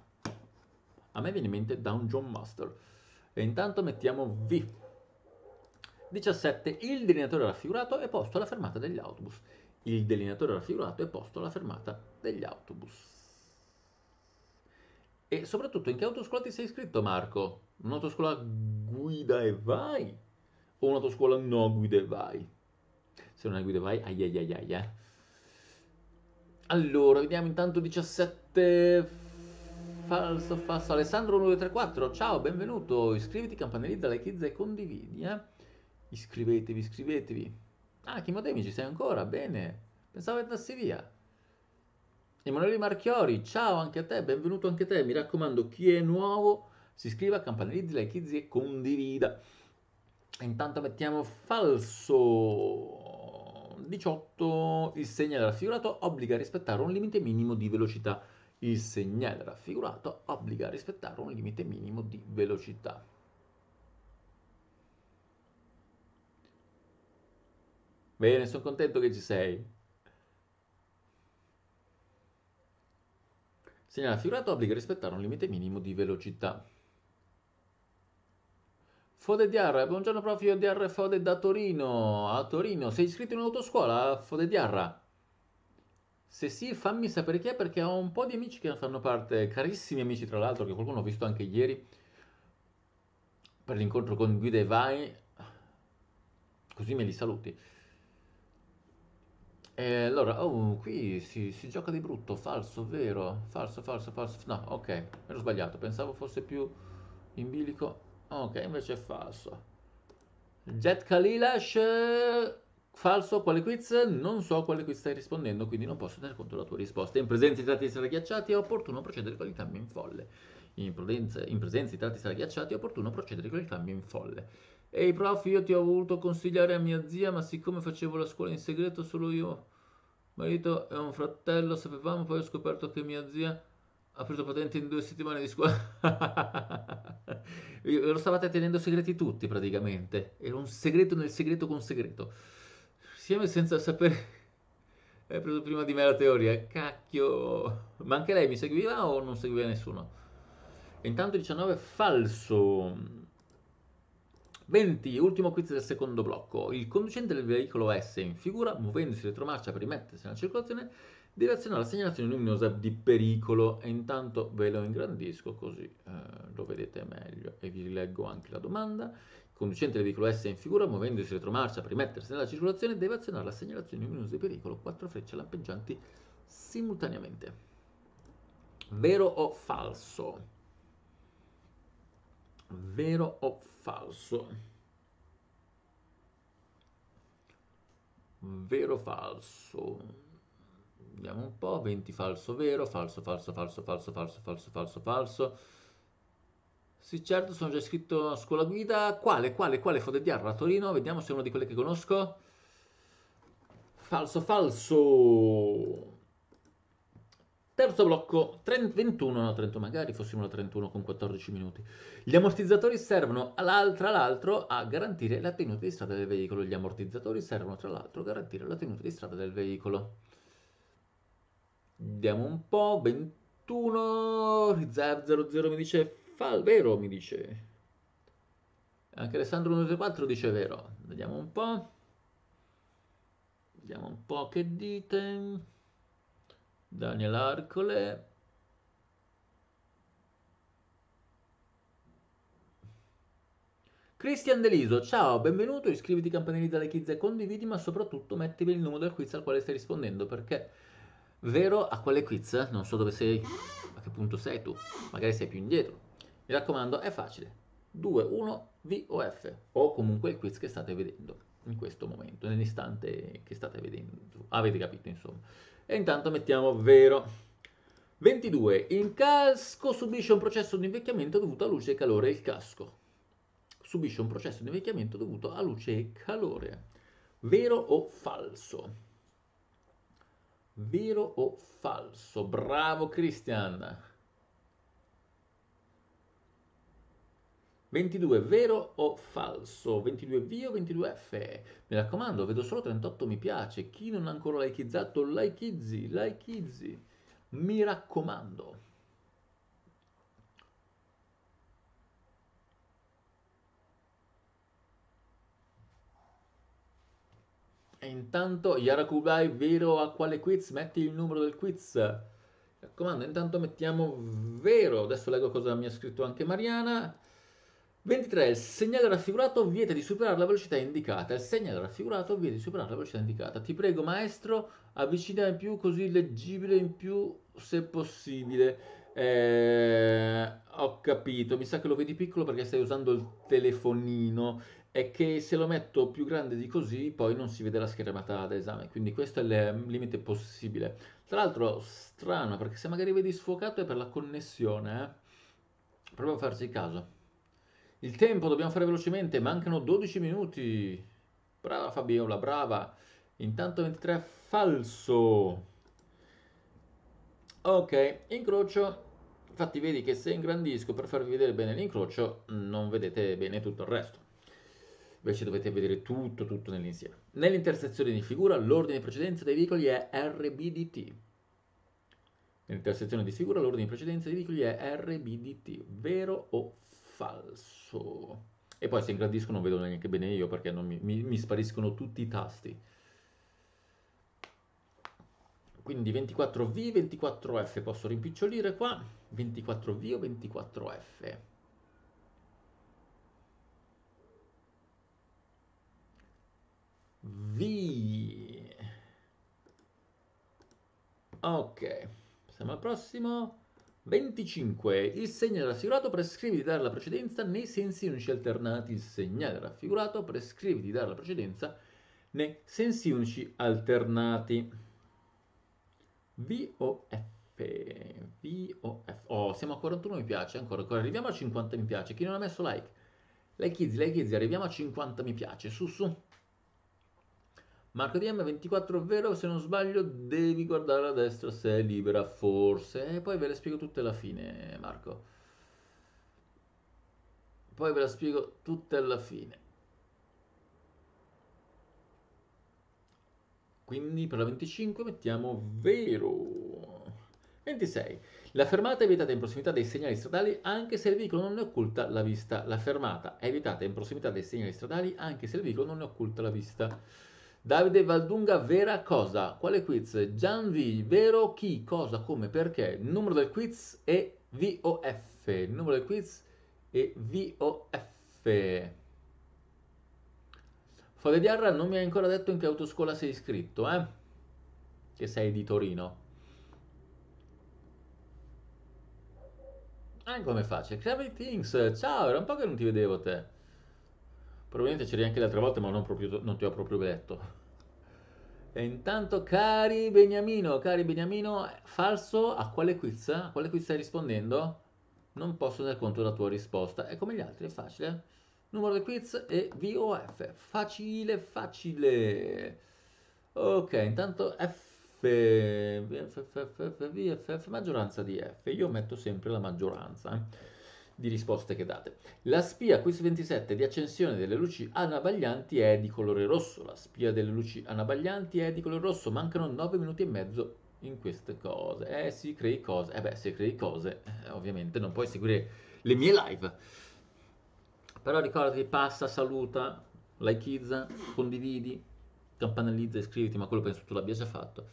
A me viene in mente Down John Master. E intanto mettiamo V. 17. Il delineatore raffigurato è posto alla fermata degli autobus. Il delineatore raffigurato è posto alla fermata degli autobus. E soprattutto in che autoscuola ti sei iscritto Marco? Un'autoscuola guida e vai? O un'autoscuola no guida e vai? Se non è guida e vai, ai ai ai ai eh. Allora, vediamo intanto 17 falso falso Alessandro 1234. Ciao, benvenuto. Iscriviti, campanellizza, like, e condividi, eh? Iscrivetevi, iscrivetevi. Ah, Chimodemi ci sei ancora? Bene. Pensavo andassi via. Emanuele Marchiori, ciao anche a te, benvenuto anche a te. Mi raccomando, chi è nuovo si iscriva, campanellizzi, like, e condivida. Intanto mettiamo falso 18. Il segnale raffigurato obbliga a rispettare un limite minimo di velocità. Il segnale raffigurato obbliga a rispettare un limite minimo di velocità. Bene, sono contento che ci sei. Segnala figurato obbliga a rispettare un limite minimo di velocità. Fode Diarra, buongiorno prof, Diarra Fode da Torino. A Torino, sei iscritto in un'autoscuola, Fode Diarra? Se sì, fammi sapere chi è perché ho un po' di amici che fanno parte, carissimi amici tra l'altro, che qualcuno ho visto anche ieri per l'incontro con Guida e Vai, così me li saluti. E eh, allora, oh, qui si, si, gioca di brutto, falso, vero? Falso, falso, falso. No, ok, mi ero sbagliato, pensavo fosse più in bilico. Ok, invece è falso. Jet Kalilash Falso, quale quiz? Non so quale quiz stai rispondendo, quindi non posso tenere conto della tua risposta. In presenza di tratti ghiacciati è opportuno procedere con il cambio in folle. In, prudenza, in presenza di tratti ghiacciati è opportuno procedere con il cambio in folle. Ehi prof, io ti ho voluto consigliare a mia zia, ma siccome facevo la scuola in segreto solo io, marito e un fratello sapevamo, poi ho scoperto che mia zia ha preso patente in due settimane di scuola. Lo stavate tenendo segreti tutti praticamente. Era un segreto nel segreto con segreto insieme senza sapere... Hai preso prima di me la teoria, cacchio! Ma anche lei mi seguiva o non seguiva nessuno? Intanto 19, falso! 20, ultimo quiz del secondo blocco. Il conducente del veicolo S in figura, muovendosi retromarcia per rimettersi nella circolazione, direzionale azione alla segnalazione luminosa di pericolo e intanto ve lo ingrandisco così eh, lo vedete meglio e vi leggo anche la domanda conducente del veicolo S in figura, muovendosi retromarcia per rimettersi nella circolazione, deve azionare la segnalazione luminosa di pericolo, quattro frecce lampeggianti simultaneamente. Vero o falso? Vero o falso? Vero o falso? Vediamo un po', 20 falso vero, falso, falso, falso, falso, falso, falso, falso, falso. falso sì, certo, sono già iscritto a scuola guida. Quale, quale, quale fode fotodiarra a Torino? Vediamo se è una di quelle che conosco. Falso, falso. Terzo blocco, 30, 21, no 31, magari fossimo la 31 con 14 minuti. Gli ammortizzatori servono tra l'altro a garantire la tenuta di strada del veicolo. Gli ammortizzatori servono tra l'altro a garantire la tenuta di strada del veicolo. Vediamo un po', 21, 00 mi dice Fa il vero, mi dice. Anche Alessandro 124 dice vero. Vediamo un po'. Vediamo un po' che dite. Daniel Arcole. Cristian Deliso, ciao, benvenuto, iscriviti, campanellita le kids e condividi, ma soprattutto mettivi il numero del quiz al quale stai rispondendo, perché vero a quale quiz, non so dove sei, a che punto sei tu, magari sei più indietro. Mi raccomando, è facile. 2, 1, V o F, o comunque il quiz che state vedendo in questo momento, nell'istante che state vedendo. Avete capito, insomma. E intanto mettiamo vero. 22. Il casco subisce un processo di invecchiamento dovuto a luce e calore. Il casco subisce un processo di invecchiamento dovuto a luce e calore. Vero o falso? Vero o falso? Bravo Christian! 22 vero o falso? 22 V o 22F? Mi raccomando, vedo solo 38 mi piace. Chi non ha ancora likeizzato, likeizzi, likeizzi. Mi raccomando. E intanto, Yarakubai, vero a quale quiz? Metti il numero del quiz. Mi raccomando, intanto mettiamo vero. Adesso leggo cosa mi ha scritto anche Mariana. 23. Il segnale raffigurato vieta di superare la velocità indicata. Il segnale raffigurato vieta di superare la velocità indicata. Ti prego, maestro, avvicina in più così leggibile in più se possibile. Eh, ho capito, mi sa che lo vedi piccolo perché stai usando il telefonino e che se lo metto più grande di così poi non si vede la schermata d'esame, quindi questo è il limite possibile. Tra l'altro strano perché se magari vedi sfocato è per la connessione, eh? prova a farci caso. Il tempo, dobbiamo fare velocemente, mancano 12 minuti. Brava Fabiola, brava. Intanto 23 falso. Ok, incrocio. Infatti vedi che se ingrandisco per farvi vedere bene l'incrocio non vedete bene tutto il resto. Invece dovete vedere tutto, tutto nell'insieme. Nell'intersezione di figura l'ordine di precedenza dei veicoli è RBDT. Nell'intersezione di figura l'ordine di precedenza dei veicoli è RBDT, vero o falso? falso. E poi se ingrandisco non vedo neanche bene io perché mi, mi, mi spariscono tutti i tasti. Quindi 24V, 24F posso rimpicciolire qua, 24V o 24F. V. Ok, passiamo al prossimo. 25. Il segnale raffigurato prescrive di dare la precedenza nei sensi unici alternati. Il segnale raffigurato prescrive di dare la precedenza nei sensi unici alternati. V o F. Oh, siamo a 41 mi piace, ancora, ancora. Arriviamo a 50 mi piace. Chi non ha messo like? Like easy, like easy. Arriviamo a 50 mi piace. Su, su. Marco DM 24, ovvero se non sbaglio devi guardare a destra se è libera, forse. E poi ve le spiego tutte alla fine, Marco. Poi ve la spiego tutte alla fine. Quindi per la 25 mettiamo vero. 26. La fermata è vietata in prossimità dei segnali stradali anche se il veicolo non ne occulta la vista. La fermata è vietata in prossimità dei segnali stradali anche se il veicolo non ne occulta la vista. Davide Valdunga, vera cosa? Quale quiz? Gianvi, vero chi, cosa, come, perché? Il numero del quiz è VOF. Il numero del quiz è VOF. Fode Diarra non mi ha ancora detto in che autoscuola sei iscritto, eh? Che sei di Torino. Ah, come faccio? Gravity Things, ciao, era un po' che non ti vedevo te. Probabilmente c'eri anche l'altra volta, ma non, proprio, non ti ho proprio detto. E intanto, cari Beniamino, cari Beniamino, falso, a quale quiz? A quale quiz stai rispondendo? Non posso tener conto della tua risposta. È come gli altri, è facile. Numero di quiz e VOF. Facile, facile. Ok, intanto F, F, F, F, F, F, F, maggioranza di F. Io metto sempre la maggioranza. Eh di risposte che date. La spia QS27 di accensione delle luci anabaglianti è di colore rosso, la spia delle luci anabaglianti è di colore rosso, mancano 9 minuti e mezzo in queste cose. Eh, si crei cose. Eh beh, se crei cose, eh, ovviamente non puoi seguire le mie live. Però ricordati, passa, saluta, likeizza, condividi, campanellizza, iscriviti, ma quello penso tu l'abbia già fatto.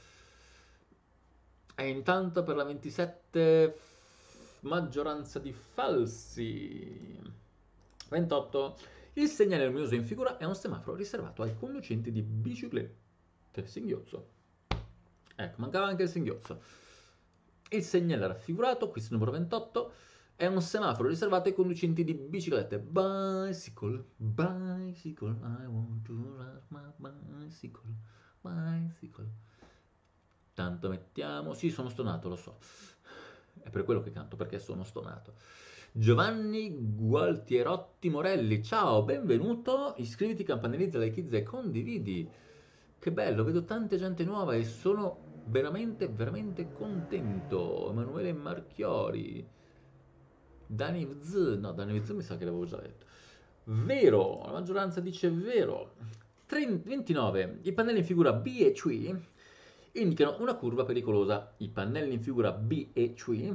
E intanto per la 27 maggioranza di falsi. 28. Il segnale luminoso in figura è un semaforo riservato ai conducenti di biciclette. Singhiozzo. Ecco, mancava anche il singhiozzo. Il segnale raffigurato, questo numero 28, è un semaforo riservato ai conducenti di biciclette. Bicycle, bicycle, I want to ride my bicycle, bicycle. Tanto mettiamo... Sì, sono stonato, lo so è per quello che canto, perché sono stonato. Giovanni Gualtierotti Morelli, ciao, benvenuto, iscriviti, campanellizza, like e condividi. Che bello, vedo tante gente nuova e sono veramente, veramente contento. Emanuele Marchiori, Dani Vz, no, Dani Vz mi sa che l'avevo già detto. Vero, la maggioranza dice vero. 29, i pannelli in figura B e C indicano una curva pericolosa. I pannelli in figura B e C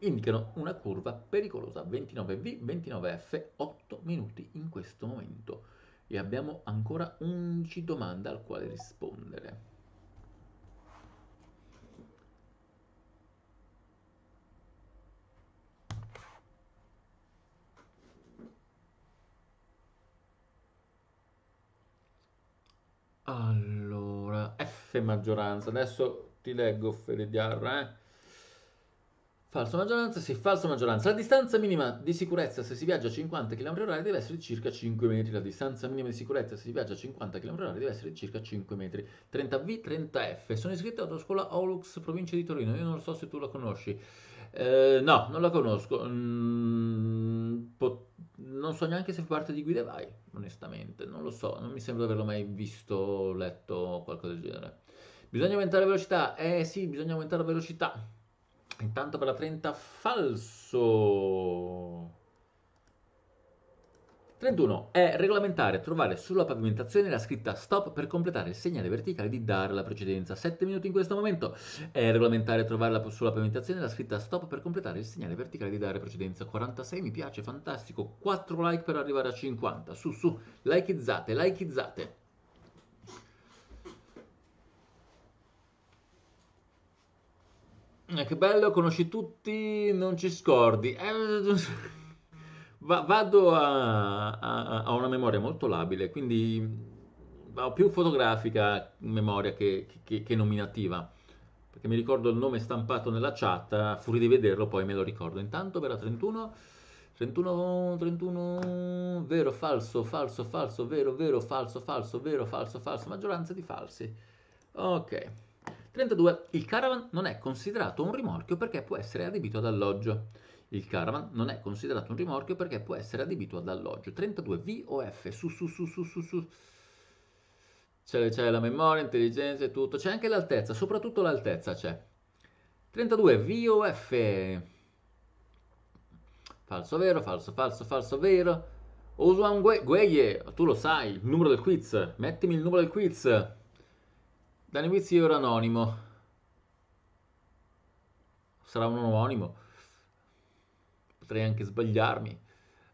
indicano una curva pericolosa 29V, 29F, 8 minuti in questo momento. E abbiamo ancora 11 domande al quale rispondere. Allora e maggioranza. Adesso ti leggo Fede Ferediarra, eh. Falso maggioranza, sì, falsa maggioranza. La distanza minima di sicurezza se si viaggia a 50 km/h deve essere di circa 5 metri. La distanza minima di sicurezza se si viaggia a 50 km/h deve essere di circa 5 metri. 30V, 30F. Sono iscritto scuola Olux, provincia di Torino. Io non so se tu la conosci. Eh, no, non la conosco. Mm, pot- non so neanche se fa parte di Guide Vai, onestamente. Non lo so, non mi sembra di averlo mai visto letto o qualcosa del genere. Bisogna aumentare la velocità. Eh sì, bisogna aumentare la velocità. Intanto per la 30 falso. 31. È regolamentare trovare sulla pavimentazione la scritta stop per completare il segnale verticale di dare la precedenza. 7 minuti in questo momento. È regolamentare trovare la, sulla pavimentazione la scritta stop per completare il segnale verticale di dare precedenza. 46 mi piace, fantastico. 4 like per arrivare a 50. Su, su, likeizzate, likeizzate. Eh, che bello, conosci tutti, non ci scordi. Eh, vado a, a, a, una memoria molto labile, quindi mm, ho più fotografica memoria che, che, che, nominativa, perché mi ricordo il nome stampato nella chat, fuori di vederlo poi me lo ricordo. Intanto per la 31, 31, 31, vero, falso, falso, falso, vero, vero, falso, falso, vero, falso, falso, maggioranza di falsi. Ok. 32. Il caravan non è considerato un rimorchio perché può essere adibito ad alloggio. Il caravan non è considerato un rimorchio perché può essere adibito ad alloggio. 32 V o F su su su su su su. C'è, c'è la memoria, intelligenza e tutto. C'è anche l'altezza, soprattutto l'altezza c'è. 32 V o F. Falso vero, falso, falso, falso vero. Osuan Gueye, tu lo sai, il numero del quiz. Mettimi il numero del quiz. Danny Wizzi era anonimo. Sarà un anonimo. Potrei anche sbagliarmi.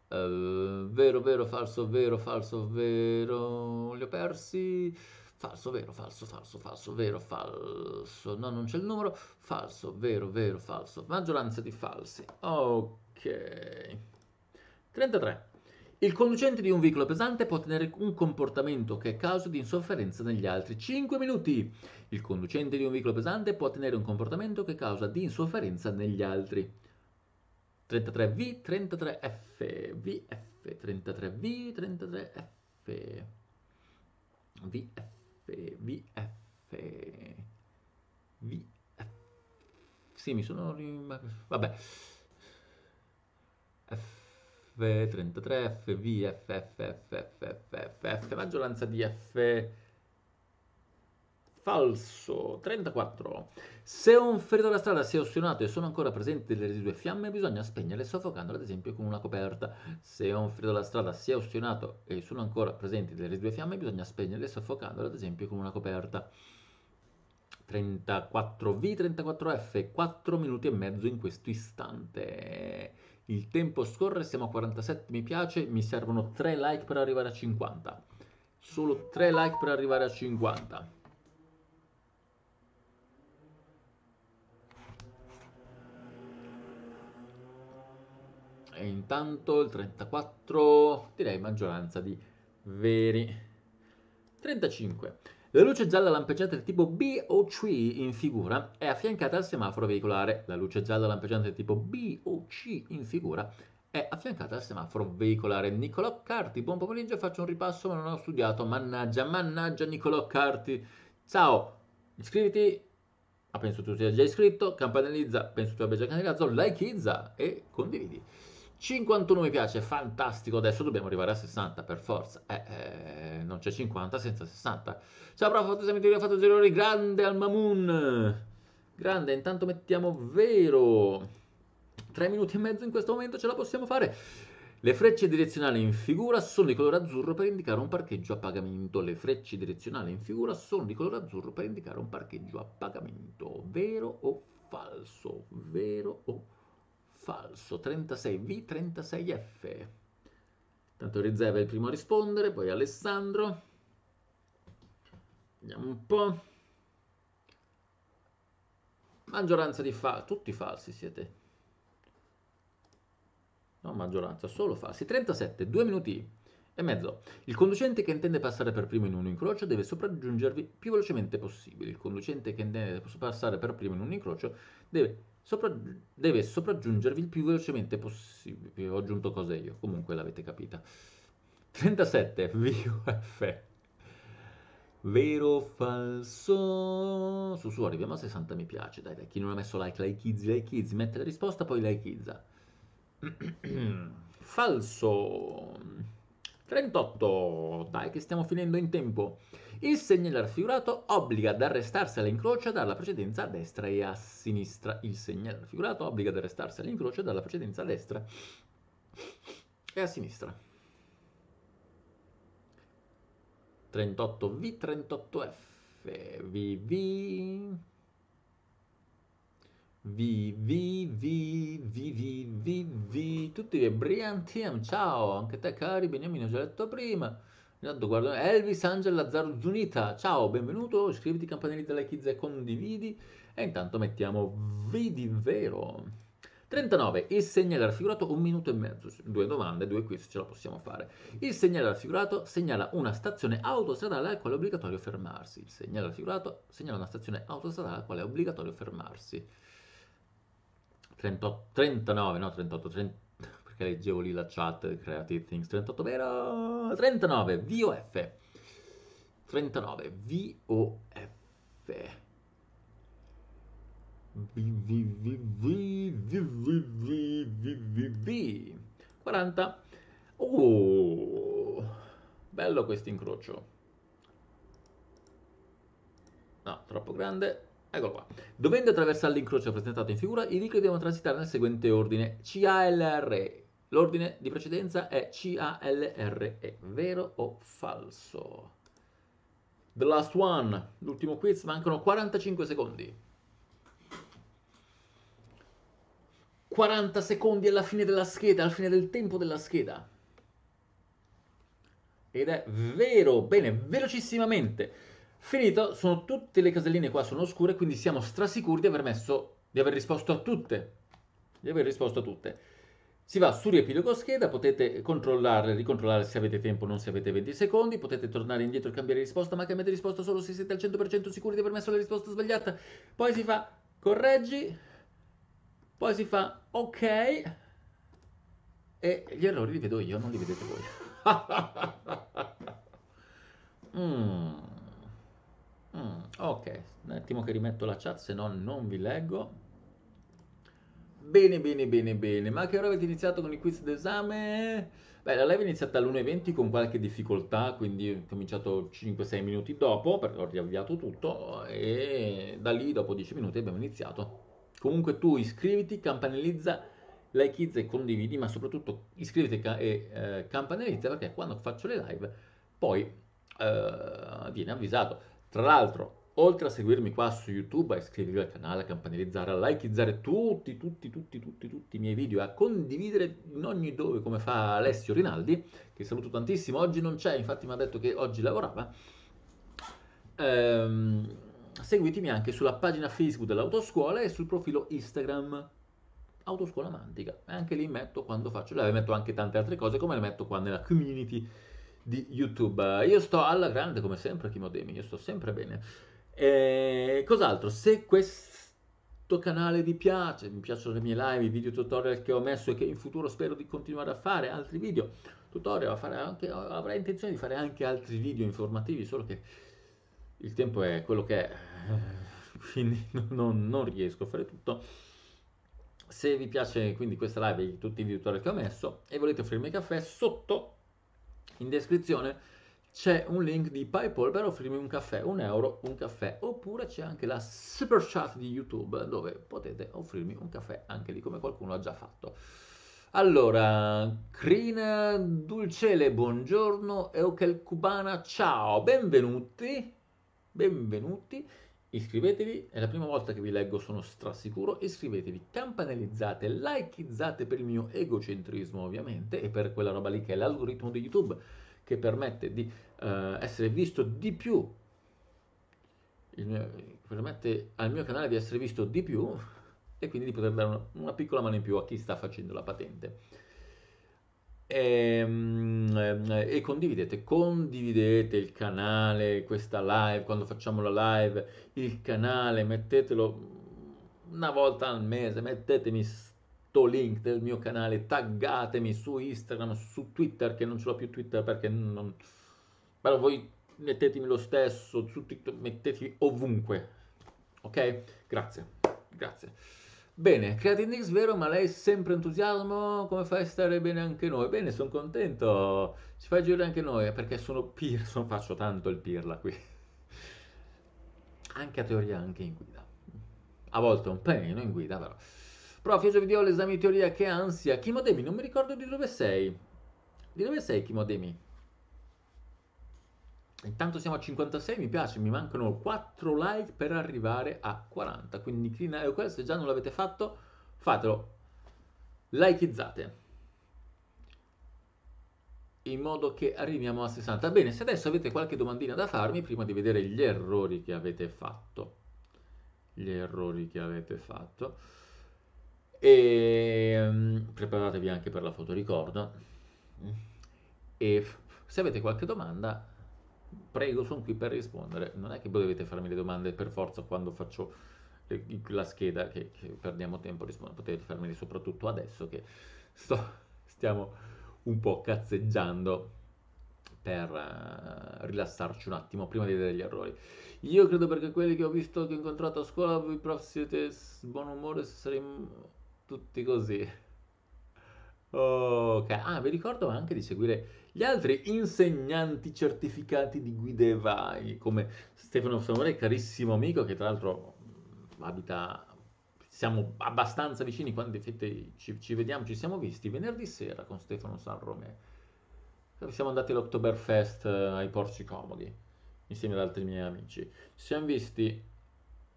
Uh, vero, vero, falso, vero, falso, vero. Li ho persi. Falso, vero, falso, falso, falso, vero, falso. No, non c'è il numero. Falso, vero, vero, falso. Maggioranza di falsi. Ok. 33. Il conducente di un veicolo pesante può tenere un comportamento che è causa di insofferenza negli altri. 5 minuti. Il conducente di un veicolo pesante può tenere un comportamento che causa di insofferenza negli altri. 33V, 33F, VF, 33V, 33F, VF, VF, VF. Sì, mi sono... Vabbè. F. F33, FV, FFFFFF, maggioranza di F falso 34 se un ferito alla strada si è ossinato e sono ancora presenti le residue fiamme bisogna spegnerle soffocandole ad esempio con una coperta se un ferito alla strada si è ossinato e sono ancora presenti le residue fiamme bisogna spegnerle soffocandole ad esempio con una coperta 34V 34F 4 minuti e mezzo in questo istante il tempo scorre, siamo a 47 mi piace, mi servono 3 like per arrivare a 50. Solo 3 like per arrivare a 50. E intanto il 34, direi maggioranza di veri. 35. La luce gialla lampeggiante tipo B o C in figura è affiancata al semaforo veicolare. La luce gialla lampeggiante tipo B o C in figura è affiancata al semaforo veicolare. Nicolò Carti, buon pomeriggio, faccio un ripasso ma non ho studiato. Mannaggia, mannaggia Nicolò Carti. Ciao, iscriviti, ah, penso tu sia già iscritto, campanellizza, penso tu abbia già campanellizzato, likeizza e condividi. 51 mi piace, fantastico, adesso dobbiamo arrivare a 60 per forza, eh, eh, non c'è 50 senza 60. Ciao prof, fatto esami di fatto 0 ore, grande al Mamun, grande, intanto mettiamo vero, 3 minuti e mezzo in questo momento ce la possiamo fare. Le frecce direzionali in figura sono di colore azzurro per indicare un parcheggio a pagamento. Le frecce direzionali in figura sono di colore azzurro per indicare un parcheggio a pagamento. Vero o falso? Vero o falso? falso 36V 36F tanto Rizeva è il primo a rispondere poi Alessandro vediamo un po' maggioranza di falsi tutti falsi siete No, maggioranza solo falsi 37 2 minuti e mezzo. Il conducente che intende passare per primo in un incrocio deve sopraggiungervi più velocemente possibile. Il conducente che intende passare per primo in un incrocio deve Sopra, deve sopraggiungervi il più velocemente possibile. Ho aggiunto cose io, comunque l'avete capita. 37 VOF Vero o falso? Su su arriviamo a 60 mi piace. Dai, dai, chi non ha messo like, like easy, like easy, mette la risposta, poi like izza. falso 38. Dai, che stiamo finendo in tempo. Il segnale raffigurato obbliga ad arrestarsi all'incrocio dalla precedenza a destra e a sinistra. Il segnale raffigurato obbliga ad arrestarsi all'incrocio dalla precedenza a destra e a sinistra. 38V, 38F, VV, VV, VV, VV, tutti brillanti, ehm, ciao, anche te cari, Beniamino, già detto prima. Intanto guardo Elvis Angel Lazzaro Zunita. Ciao, benvenuto. Iscriviti, campanellina, like, e condividi. E intanto mettiamo Vidi Vero. 39. Il segnale raffigurato un minuto e mezzo. Due domande, due quiz, ce la possiamo fare. Il segnale raffigurato segnala una stazione autostradale al quale è obbligatorio fermarsi. Il segnale raffigurato segnala una stazione autostradale al quale è obbligatorio fermarsi. 38, 39, no 38, 30, perché leggevo lì la chat Creative Things 38 vero? 39 VOF 39 VOF VVVVVVVV 40 Oh Bello questo incrocio No, troppo grande Eccolo qua. Dovendo attraversare l'incrocio presentato in figura, i liquidi devono transitare nel seguente ordine: CALR, L'ordine di precedenza è C-A-L-R-E, vero o falso? The last one, l'ultimo quiz, mancano 45 secondi. 40 secondi alla fine della scheda, alla fine del tempo della scheda. Ed è vero, bene, velocissimamente. Finito, sono tutte le caselline qua sono oscure, quindi siamo strasicuri di aver messo, di aver risposto a tutte. Di aver risposto a tutte. Si va su riepilogo scheda, potete controllarle, ricontrollare se avete tempo o non se avete 20 secondi, potete tornare indietro e cambiare risposta, ma cambiate risposta solo se siete al 100% sicuri di aver messo la risposta sbagliata. Poi si fa correggi, poi si fa ok e gli errori li vedo io, non li vedete voi. mm. Mm. ok, un attimo che rimetto la chat, se no non vi leggo. Bene, bene, bene, bene. Ma che ora avete iniziato con il quiz d'esame? Beh, la live è iniziata alle 1.20 con qualche difficoltà, quindi ho cominciato 5-6 minuti dopo, perché ho riavviato tutto, e da lì dopo 10 minuti abbiamo iniziato. Comunque tu iscriviti, campanellizza, like e condividi, ma soprattutto iscriviti e eh, campanellizza perché quando faccio le live poi eh, viene avvisato. Tra l'altro Oltre a seguirmi qua su YouTube, a iscrivervi al canale, a campanellizzare, a likeizzare tutti, tutti, tutti, tutti, tutti i miei video a condividere in ogni dove come fa Alessio Rinaldi, che saluto tantissimo, oggi non c'è, infatti mi ha detto che oggi lavorava. Ehm, seguitemi anche sulla pagina Facebook dell'autoscuola e sul profilo Instagram Autoscuola Mantica. E anche lì metto quando faccio live, eh, metto anche tante altre cose come le metto qua nella community di YouTube. Io sto alla grande come sempre, Kimodemi, io sto sempre bene. E eh, cos'altro? Se questo canale vi piace, mi piacciono le mie live, i video tutorial che ho messo e che in futuro spero di continuare a fare, altri video tutorial, anche, avrei intenzione di fare anche altri video informativi, solo che il tempo è quello che è, quindi non, non riesco a fare tutto. Se vi piace quindi questa live e tutti i video tutorial che ho messo e volete offrirmi caffè, sotto in descrizione c'è un link di PayPal per offrirmi un caffè, un euro, un caffè, oppure c'è anche la super chat di YouTube dove potete offrirmi un caffè anche lì come qualcuno ha già fatto. Allora, Crina Dulcele, buongiorno, Eukel Cubana, ciao, benvenuti, benvenuti, iscrivetevi, è la prima volta che vi leggo, sono strassicuro, iscrivetevi, campanellizzate, likeizzate per il mio egocentrismo ovviamente e per quella roba lì che è l'algoritmo di YouTube che permette di eh, essere visto di più, mio, permette al mio canale di essere visto di più e quindi di poter dare una, una piccola mano in più a chi sta facendo la patente. E, ehm, eh, e, condividete, condividete il canale, questa live, quando facciamo la live, il canale, mettetelo una volta al mese, mettetemi link del mio canale, taggatemi su Instagram, su Twitter, che non ce l'ho più Twitter perché non... Però voi mettetemi lo stesso, su TikTok, mettetemi ovunque, ok? Grazie, grazie. Bene, Nix, vero, ma lei è sempre entusiasmo, come fai a stare bene anche noi? Bene, sono contento, ci fai girare anche noi, perché sono pirla, faccio tanto il pirla qui. Anche a teoria, anche in guida. A volte un pelino in guida, però. Prof, io giovedì ho l'esame di teoria, che ansia. Kimodemi, non mi ricordo di dove sei. Di dove sei, Kimodemi? Intanto siamo a 56, mi piace, mi mancano 4 like per arrivare a 40. Quindi clean e eh, questo, se già non l'avete fatto, fatelo. Likeizzate. In modo che arriviamo a 60. Bene, se adesso avete qualche domandina da farmi, prima di vedere gli errori che avete fatto. Gli errori che avete fatto e um, preparatevi anche per la fotoricorda. E se avete qualche domanda, prego, sono qui per rispondere. Non è che voi dovete farmi le domande per forza quando faccio la scheda, che, che perdiamo tempo a rispondere. Potete farmele soprattutto adesso che sto, stiamo un po' cazzeggiando per uh, rilassarci un attimo prima di vedere gli errori. Io credo perché quelli che ho visto, che ho incontrato a scuola, voi prof siete buon umore, saremo tutti così. Ok, ah, vi ricordo anche di seguire gli altri insegnanti certificati di guide e vai, come Stefano Samore, carissimo amico, che tra l'altro abita siamo abbastanza vicini quando effetti ci, ci, vediamo, ci siamo visti venerdì sera con Stefano Sanromè. Siamo andati all'Octoberfest eh, ai Porci Comodi insieme ad altri miei amici. Ci siamo visti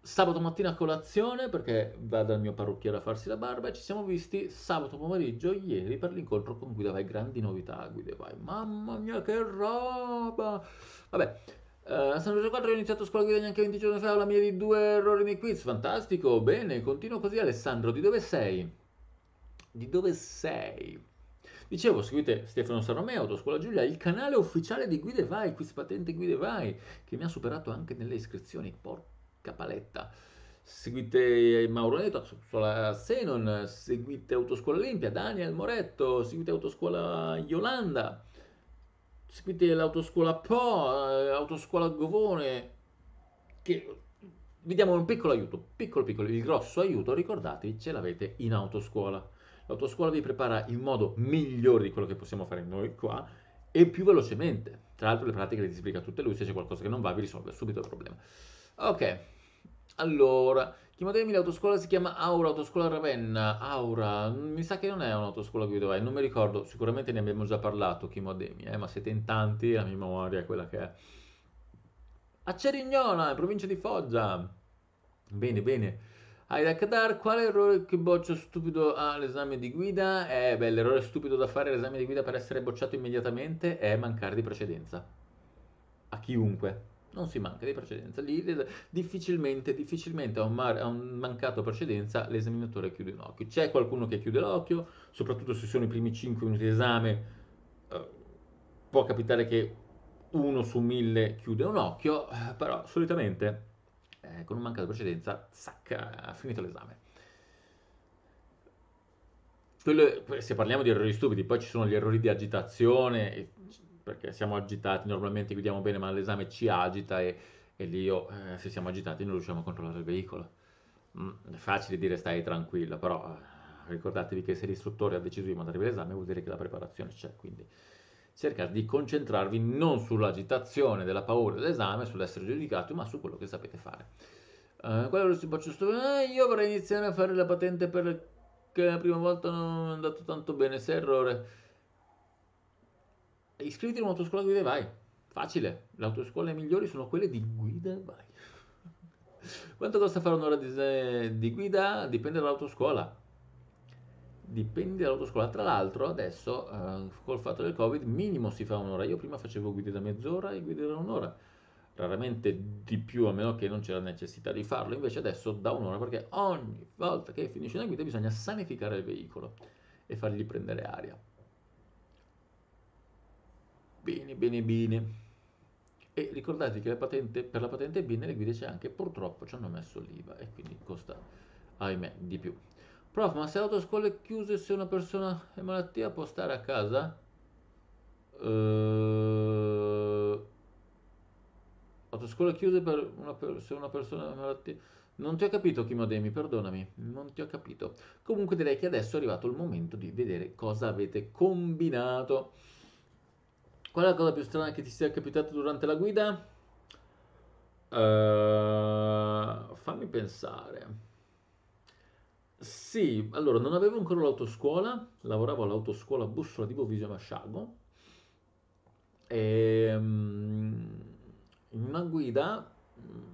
sabato mattina a colazione perché vado al mio parrucchiere a farsi la barba e ci siamo visti sabato pomeriggio ieri per l'incontro con Guida Vai, grandi novità Guida Vai, mamma mia che roba! Vabbè, Uh, a San ho iniziato scuola guida neanche 20 giorni fa, la mia di due errori nei quiz, fantastico, bene, continuo così Alessandro, di dove sei? Di dove sei? Dicevo, seguite Stefano Saromeo, Autoscuola Giulia, il canale ufficiale di Guide Vai, quiz patente Guide Vai, che mi ha superato anche nelle iscrizioni, porco. Capaletta, seguite Mauro Neto, Autoscuola Senon, seguite Autoscuola Olimpia, Daniel Moretto, seguite Autoscuola Yolanda, seguite l'autoscuola Po, eh, Autoscuola Govone, che vi diamo un piccolo aiuto, piccolo piccolo, il grosso aiuto, ricordatevi, ce l'avete in autoscuola. L'autoscuola vi prepara in modo migliore di quello che possiamo fare noi qua e più velocemente. Tra l'altro le pratiche le displica tutte lui, se c'è qualcosa che non va vi risolve subito il problema. Ok, allora, chiamatemi l'autoscuola, si chiama Aura, Autoscuola Ravenna. Aura, mi sa che non è un'autoscuola guido, eh, non mi ricordo, sicuramente ne abbiamo già parlato, Chimodemi, eh, ma siete in tanti, la mia memoria è quella che è. A Cerignola, in provincia di Foggia. Bene, bene. Aida qual è l'errore che boccio stupido ha l'esame di guida? Eh, beh, l'errore stupido da fare all'esame di guida per essere bocciato immediatamente è mancare di precedenza. A chiunque non si manca di precedenza. Lì difficilmente, difficilmente a, un, mar, a un mancato precedenza l'esaminatore chiude un occhio. C'è qualcuno che chiude l'occhio, soprattutto se sono i primi 5 minuti di esame, eh, può capitare che uno su mille chiude un occhio, eh, però solitamente eh, con un mancato precedenza, sac, ha finito l'esame. Quello, se parliamo di errori stupidi, poi ci sono gli errori di agitazione, perché siamo agitati, normalmente guidiamo bene, ma l'esame ci agita e, e lì io, eh, se siamo agitati non riusciamo a controllare il veicolo. Mm, è facile dire stai tranquillo, però eh, ricordatevi che se l'istruttore ha deciso di mandarvi l'esame vuol dire che la preparazione c'è, quindi cercate di concentrarvi non sull'agitazione della paura dell'esame, sull'essere giudicati, ma su quello che sapete fare. Eh, quello si può eh, io vorrei iniziare a fare la patente perché la prima volta non è andato tanto bene, se errore iscriviti in un'autoscuola guida e vai. Facile, le autoscuole migliori sono quelle di guida e vai. Quanto costa fare un'ora di, di guida? Dipende dall'autoscuola. Dipende dall'autoscuola. Tra l'altro adesso eh, col fatto del Covid minimo si fa un'ora. Io prima facevo guide da mezz'ora e guide da un'ora. Raramente di più, a meno che non c'era necessità di farlo. Invece adesso da un'ora perché ogni volta che finisce una guida bisogna sanificare il veicolo e fargli prendere aria. Bene, bene, bene. E ricordate che la patente, per la patente B nelle guide c'è anche purtroppo ci hanno messo l'IVA e quindi costa, ahimè, di più. Prof, ma se l'autoscuola è chiusa se una persona è malattia può stare a casa? Uh, eh, autoscuola chiusa per una per, se una persona è malattia... Non ti ho capito, Kimodemi, perdonami, non ti ho capito. Comunque direi che adesso è arrivato il momento di vedere cosa avete combinato. Qual è la cosa più strana che ti sia capitata durante la guida? Uh, fammi pensare. Sì, allora non avevo ancora l'autoscuola, lavoravo all'autoscuola Bussola di Bovisio Masciago e ehm, in una guida mm,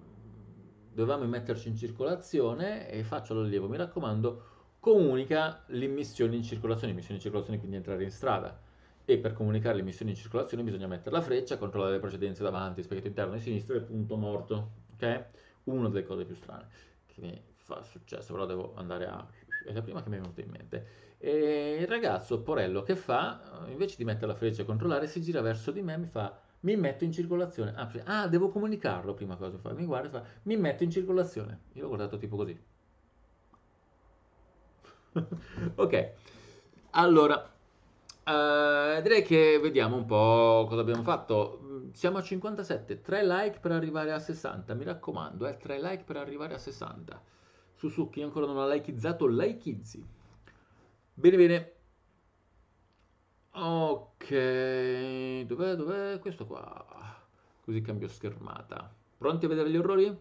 dovevamo metterci in circolazione e faccio all'allievo, mi raccomando, comunica l'immissione in circolazione, immissione in circolazione quindi entrare in strada e per comunicare le missioni in circolazione bisogna mettere la freccia, controllare le precedenze davanti, specchietto interno e sinistro e punto morto, ok? Una delle cose più strane che mi fa successo, però devo andare a... è la prima che mi è venuta in mente. E il ragazzo, Porello, che fa? Invece di mettere la freccia e controllare, si gira verso di me e mi fa mi metto in circolazione. Ah, ah devo comunicarlo prima cosa. Fa. Mi guarda e fa, mi metto in circolazione. Io l'ho guardato tipo così. ok, allora, Uh, direi che vediamo un po' cosa abbiamo fatto. Siamo a 57, 3 like per arrivare a 60. Mi raccomando, eh, 3 like per arrivare a 60. Su su, chi ancora non ha likeizzato, likeizzi. Bene, bene. Ok, dov'è, dov'è questo qua? Così cambio schermata. Pronti a vedere gli orrori?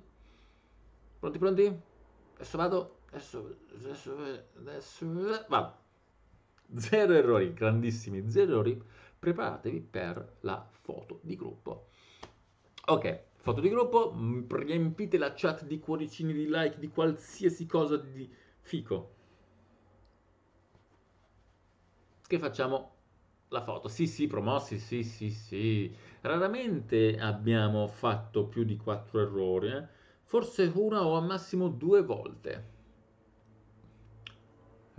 Pronti, pronti? Adesso vado. Adesso, adesso, adesso. Vado zero errori, grandissimi, zero errori, preparatevi per la foto di gruppo. Ok, foto di gruppo, riempite la chat di cuoricini, di like, di qualsiasi cosa di fico. Che facciamo la foto. Sì, sì, promossi, sì, sì, sì. Raramente abbiamo fatto più di quattro errori, eh? forse una o al massimo due volte.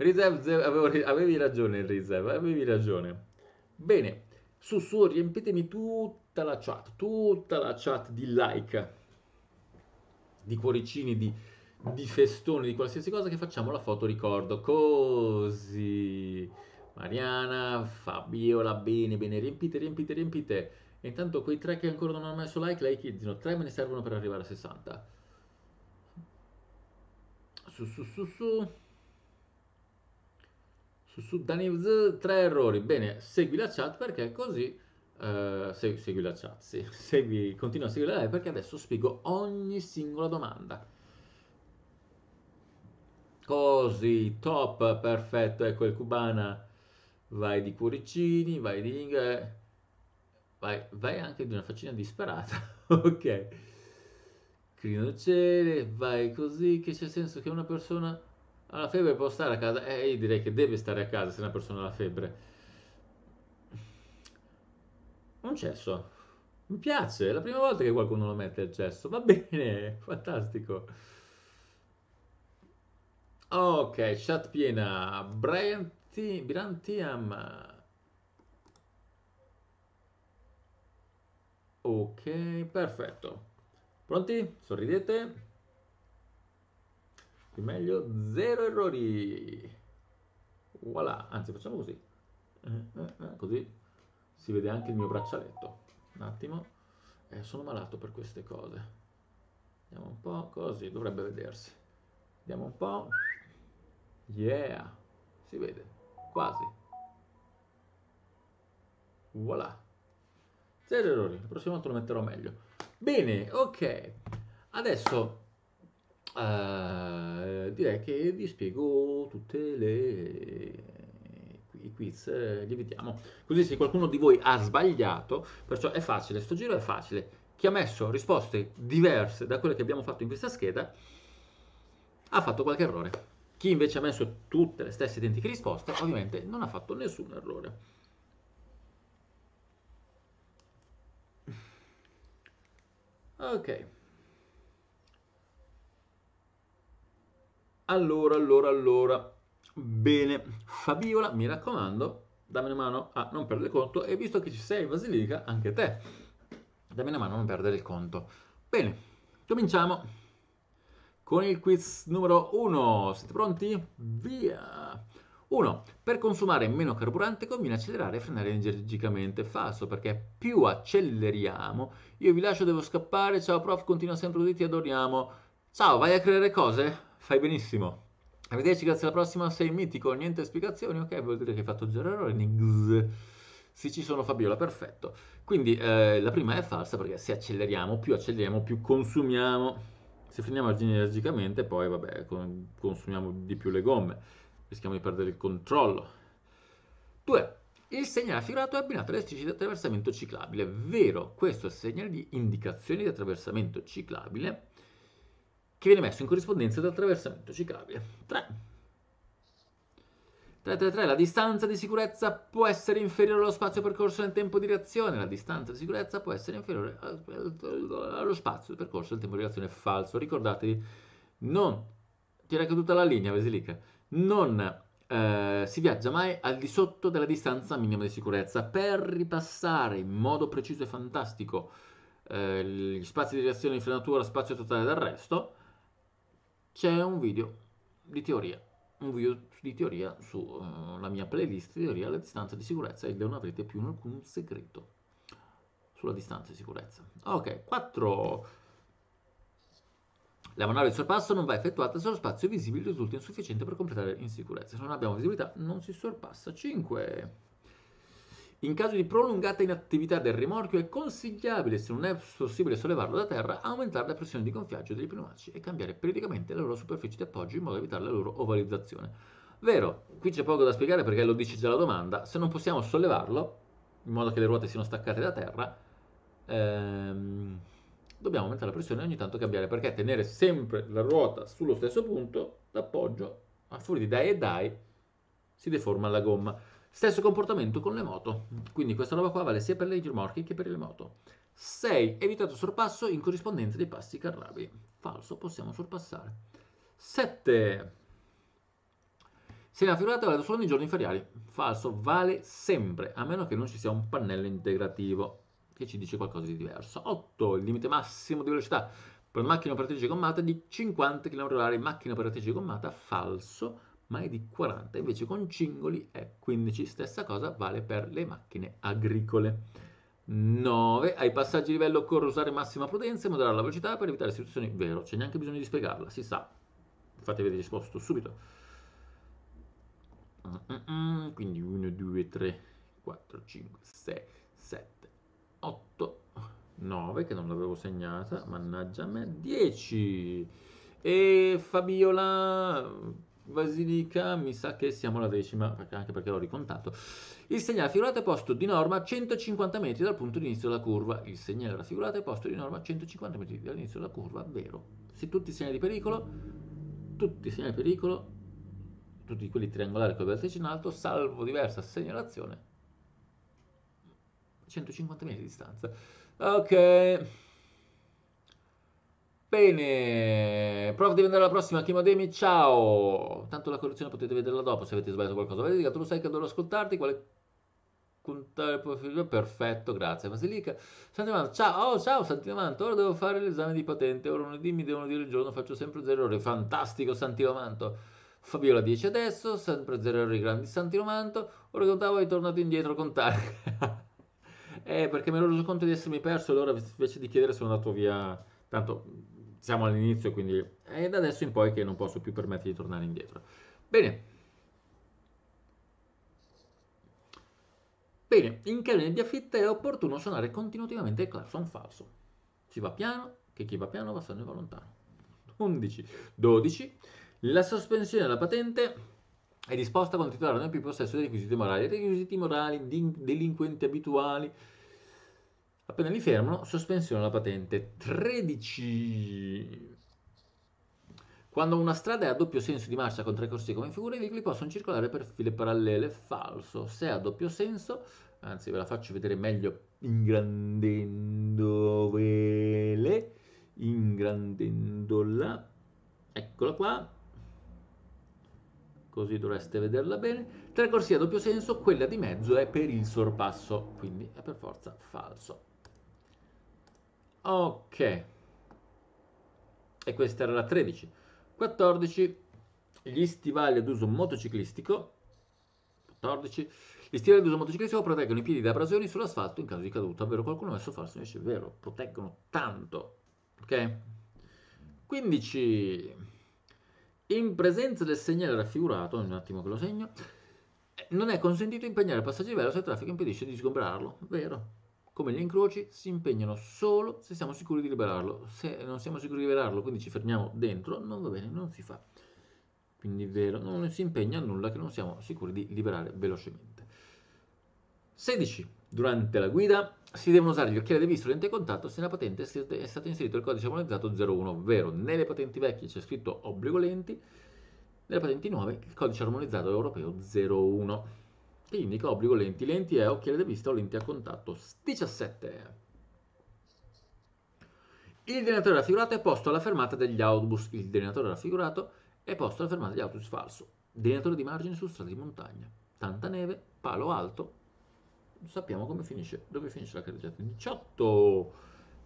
Risev, avevi ragione, Risev, avevi ragione. Bene, su su riempitemi tutta la chat, tutta la chat di like, di cuoricini, di, di festone, di qualsiasi cosa che facciamo la foto ricordo. Così. Mariana, Fabiola, bene, bene, riempite, riempite, riempite. E intanto quei tre che ancora non hanno messo like, like izzino. Tre me ne servono per arrivare a 60. Su, su, su, su su Sudaniv tre errori. Bene, segui la chat perché così Uh, eh, segu segui la chat, sì. segui, continua a seguire la live perché adesso spiego ogni singola domanda. Così, top, perfetto, ecco il cubana, vai di cuoricini, vai di lingue, vai, vai anche di una faccina disperata, ok. Crino ciele, vai così, che c'è senso che una persona ha la febbre può stare a casa? Eh, io direi che deve stare a casa se una persona ha la febbre. Un cesso. Mi piace, è la prima volta che qualcuno lo mette il cesso. Va bene, fantastico. Ok, chat piena. Brian T- Ok, perfetto. Pronti? Sorridete meglio zero errori voilà anzi facciamo così eh, eh, eh, così si vede anche il mio braccialetto un attimo eh, sono malato per queste cose vediamo un po' così dovrebbe vedersi vediamo un po' yeah si vede quasi voilà zero errori la prossima volta lo metterò meglio bene ok adesso eh, direi che vi spiego tutte le i quiz eh, li vediamo così se qualcuno di voi ha sbagliato perciò è facile sto giro è facile chi ha messo risposte diverse da quelle che abbiamo fatto in questa scheda ha fatto qualche errore chi invece ha messo tutte le stesse identiche risposte ovviamente non ha fatto nessun errore ok Allora, allora, allora. Bene, Fabiola, mi raccomando, dammi una mano a non perdere conto e visto che ci sei Basilica, anche te, dammi una mano a non perdere il conto. Bene, cominciamo con il quiz numero 1. Siete pronti? Via! 1. Per consumare meno carburante conviene accelerare e frenare energicamente. Falso, perché più acceleriamo. Io vi lascio, devo scappare. Ciao prof, continua sempre così, ti adoriamo. Ciao, vai a creare cose? Fai benissimo. Arrivederci, grazie alla prossima. Sei mitico, niente spiegazioni. Ok, vuol dire che hai fatto zero errori. Nix. Sì, ci sono Fabiola, perfetto. Quindi eh, la prima è falsa perché se acceleriamo, più acceleriamo, più consumiamo. Se freniamo energicamente, poi vabbè, con, consumiamo di più le gomme. Rischiamo di perdere il controllo. 2. Il segnale figurato è abbinato alle strisce di attraversamento ciclabile. Vero, questo è il segnale di indicazioni di attraversamento ciclabile che viene messo in corrispondenza dell'attraversamento ciclabile. 3. 333. La distanza di sicurezza può essere inferiore allo spazio percorso nel tempo di reazione. La distanza di sicurezza può essere inferiore allo spazio percorso nel tempo di reazione. Falso. Ricordatevi, non Ti tira caduta la linea, Basilica. Non eh, si viaggia mai al di sotto della distanza minima di sicurezza. Per ripassare in modo preciso e fantastico eh, gli spazi di reazione in frenatura, spazio totale d'arresto, c'è un video di teoria, un video di teoria sulla eh, uh, mia playlist di teoria alla distanza di sicurezza e non avrete più alcun segreto sulla distanza di sicurezza. Ok, 4. La manovra di sorpasso non va effettuata se lo spazio visibile risulta insufficiente per completare in sicurezza. Se non abbiamo visibilità non si sorpassa. 5. In caso di prolungata inattività del rimorchio è consigliabile, se non è possibile sollevarlo da terra, aumentare la pressione di gonfiaggio degli pneumatici e cambiare periodicamente la loro superficie di appoggio in modo da evitare la loro ovalizzazione. Vero, qui c'è poco da spiegare perché lo dice già la domanda, se non possiamo sollevarlo, in modo che le ruote siano staccate da terra, ehm, dobbiamo aumentare la pressione e ogni tanto cambiare, perché tenere sempre la ruota sullo stesso punto d'appoggio, a fuori di dai e dai, si deforma la gomma. Stesso comportamento con le moto, quindi questa roba qua vale sia per le rimorchi che per le moto. 6. Evitato sorpasso in corrispondenza dei passi carrabi. Falso, possiamo sorpassare. 7. Se la figurata vale solo nei giorni feriali. Falso, vale sempre, a meno che non ci sia un pannello integrativo che ci dice qualcosa di diverso. 8. Il limite massimo di velocità per macchina operatrice gommata di 50 km/h. Macchina operatrice gommata, falso ma è di 40, invece con cingoli è 15, stessa cosa vale per le macchine agricole. 9. Ai passaggi di livello occorre usare massima prudenza e moderare la velocità per evitare situazioni... Vero, c'è neanche bisogno di spiegarla, si sa. Infatti avete risposto subito. Quindi 1, 2, 3, 4, 5, 6, 7, 8, 9 che non l'avevo segnata, mannaggia a me, 10. E Fabiola Basilica, mi sa che siamo alla decima, anche perché l'ho ricontato. Il segnale raffigurato è posto di norma a 150 metri dal punto di inizio della curva. Il segnale raffigurato è posto di norma a 150 metri dall'inizio della curva, vero? Se tutti i segnali di pericolo, tutti i segnali di pericolo, tutti quelli triangolari con il vertice in alto, salvo diversa segnalazione, 150 metri di distanza. Ok. Bene, prova devi andare alla prossima, Demi, ciao! Tanto la correzione potete vederla dopo se avete sbagliato qualcosa. Vedi, tu lo sai che dovrò ascoltarti, quale puntare Perfetto, grazie. Masilica, Manto, ciao! Oh, ciao Manto. ora devo fare l'esame di patente, ora lunedì mi devono dire il giorno, faccio sempre zero ore. Fantastico Santimanto! Fabiola 10 adesso, sempre zero ore grandi Santimanto, ora contavo è tornato indietro a contare. eh, perché mi ero reso conto di essermi perso, allora invece di chiedere sono andato via... Tanto siamo all'inizio, quindi è da adesso in poi che non posso più permettere di tornare indietro. Bene. Bene, in cabina di affitto è opportuno suonare continuativamente il clacson falso. Si va piano, che chi va piano va sano e va lontano. 11. 12. La sospensione della patente è disposta a continuare titolare non è più possesso dei requisiti morali. I requisiti morali, delinquenti abituali, Appena li fermano, sospensione alla patente. 13. Quando una strada è a doppio senso di marcia con tre corsie come in figura, i veicoli possono circolare per file parallele. Falso. Se è a doppio senso, anzi ve la faccio vedere meglio ingrandendovele, ingrandendola. Eccola qua. Così dovreste vederla bene. Tre corsie a doppio senso, quella di mezzo è per il sorpasso, quindi è per forza falso. Ok. E questa era la 13. 14. Gli stivali ad uso motociclistico. 14. Gli stivali ad uso motociclistico proteggono i piedi da abrasioni sull'asfalto in caso di caduta, ovvero qualcuno ha messo falso invece è vero, proteggono tanto. Ok? 15. In presenza del segnale raffigurato, un attimo che lo segno, eh, non è consentito impegnare il passaggio di velo se il traffico impedisce di sgombrarlo, vero? come gli incroci si impegnano solo se siamo sicuri di liberarlo. Se non siamo sicuri di liberarlo, quindi ci fermiamo dentro, non va bene, non si fa. Quindi vero, non si impegna a nulla che non siamo sicuri di liberare velocemente. 16. Durante la guida si devono usare gli occhiali da viso lente contatto se nella patente è stato inserito il codice armonizzato 01, ovvero nelle patenti vecchie c'è scritto obbligo lenti, nelle patenti nuove il codice armonizzato europeo 01 che indica obbligo lenti. Lenti è occhiali da vista o lenti a contatto. 17. Il denatore raffigurato è posto alla fermata degli autobus. Il denatore raffigurato è posto alla fermata degli autobus falso. Denatore di margine su strada di montagna. Tanta neve, palo alto. sappiamo come finisce, dove finisce la carreggiata. 18.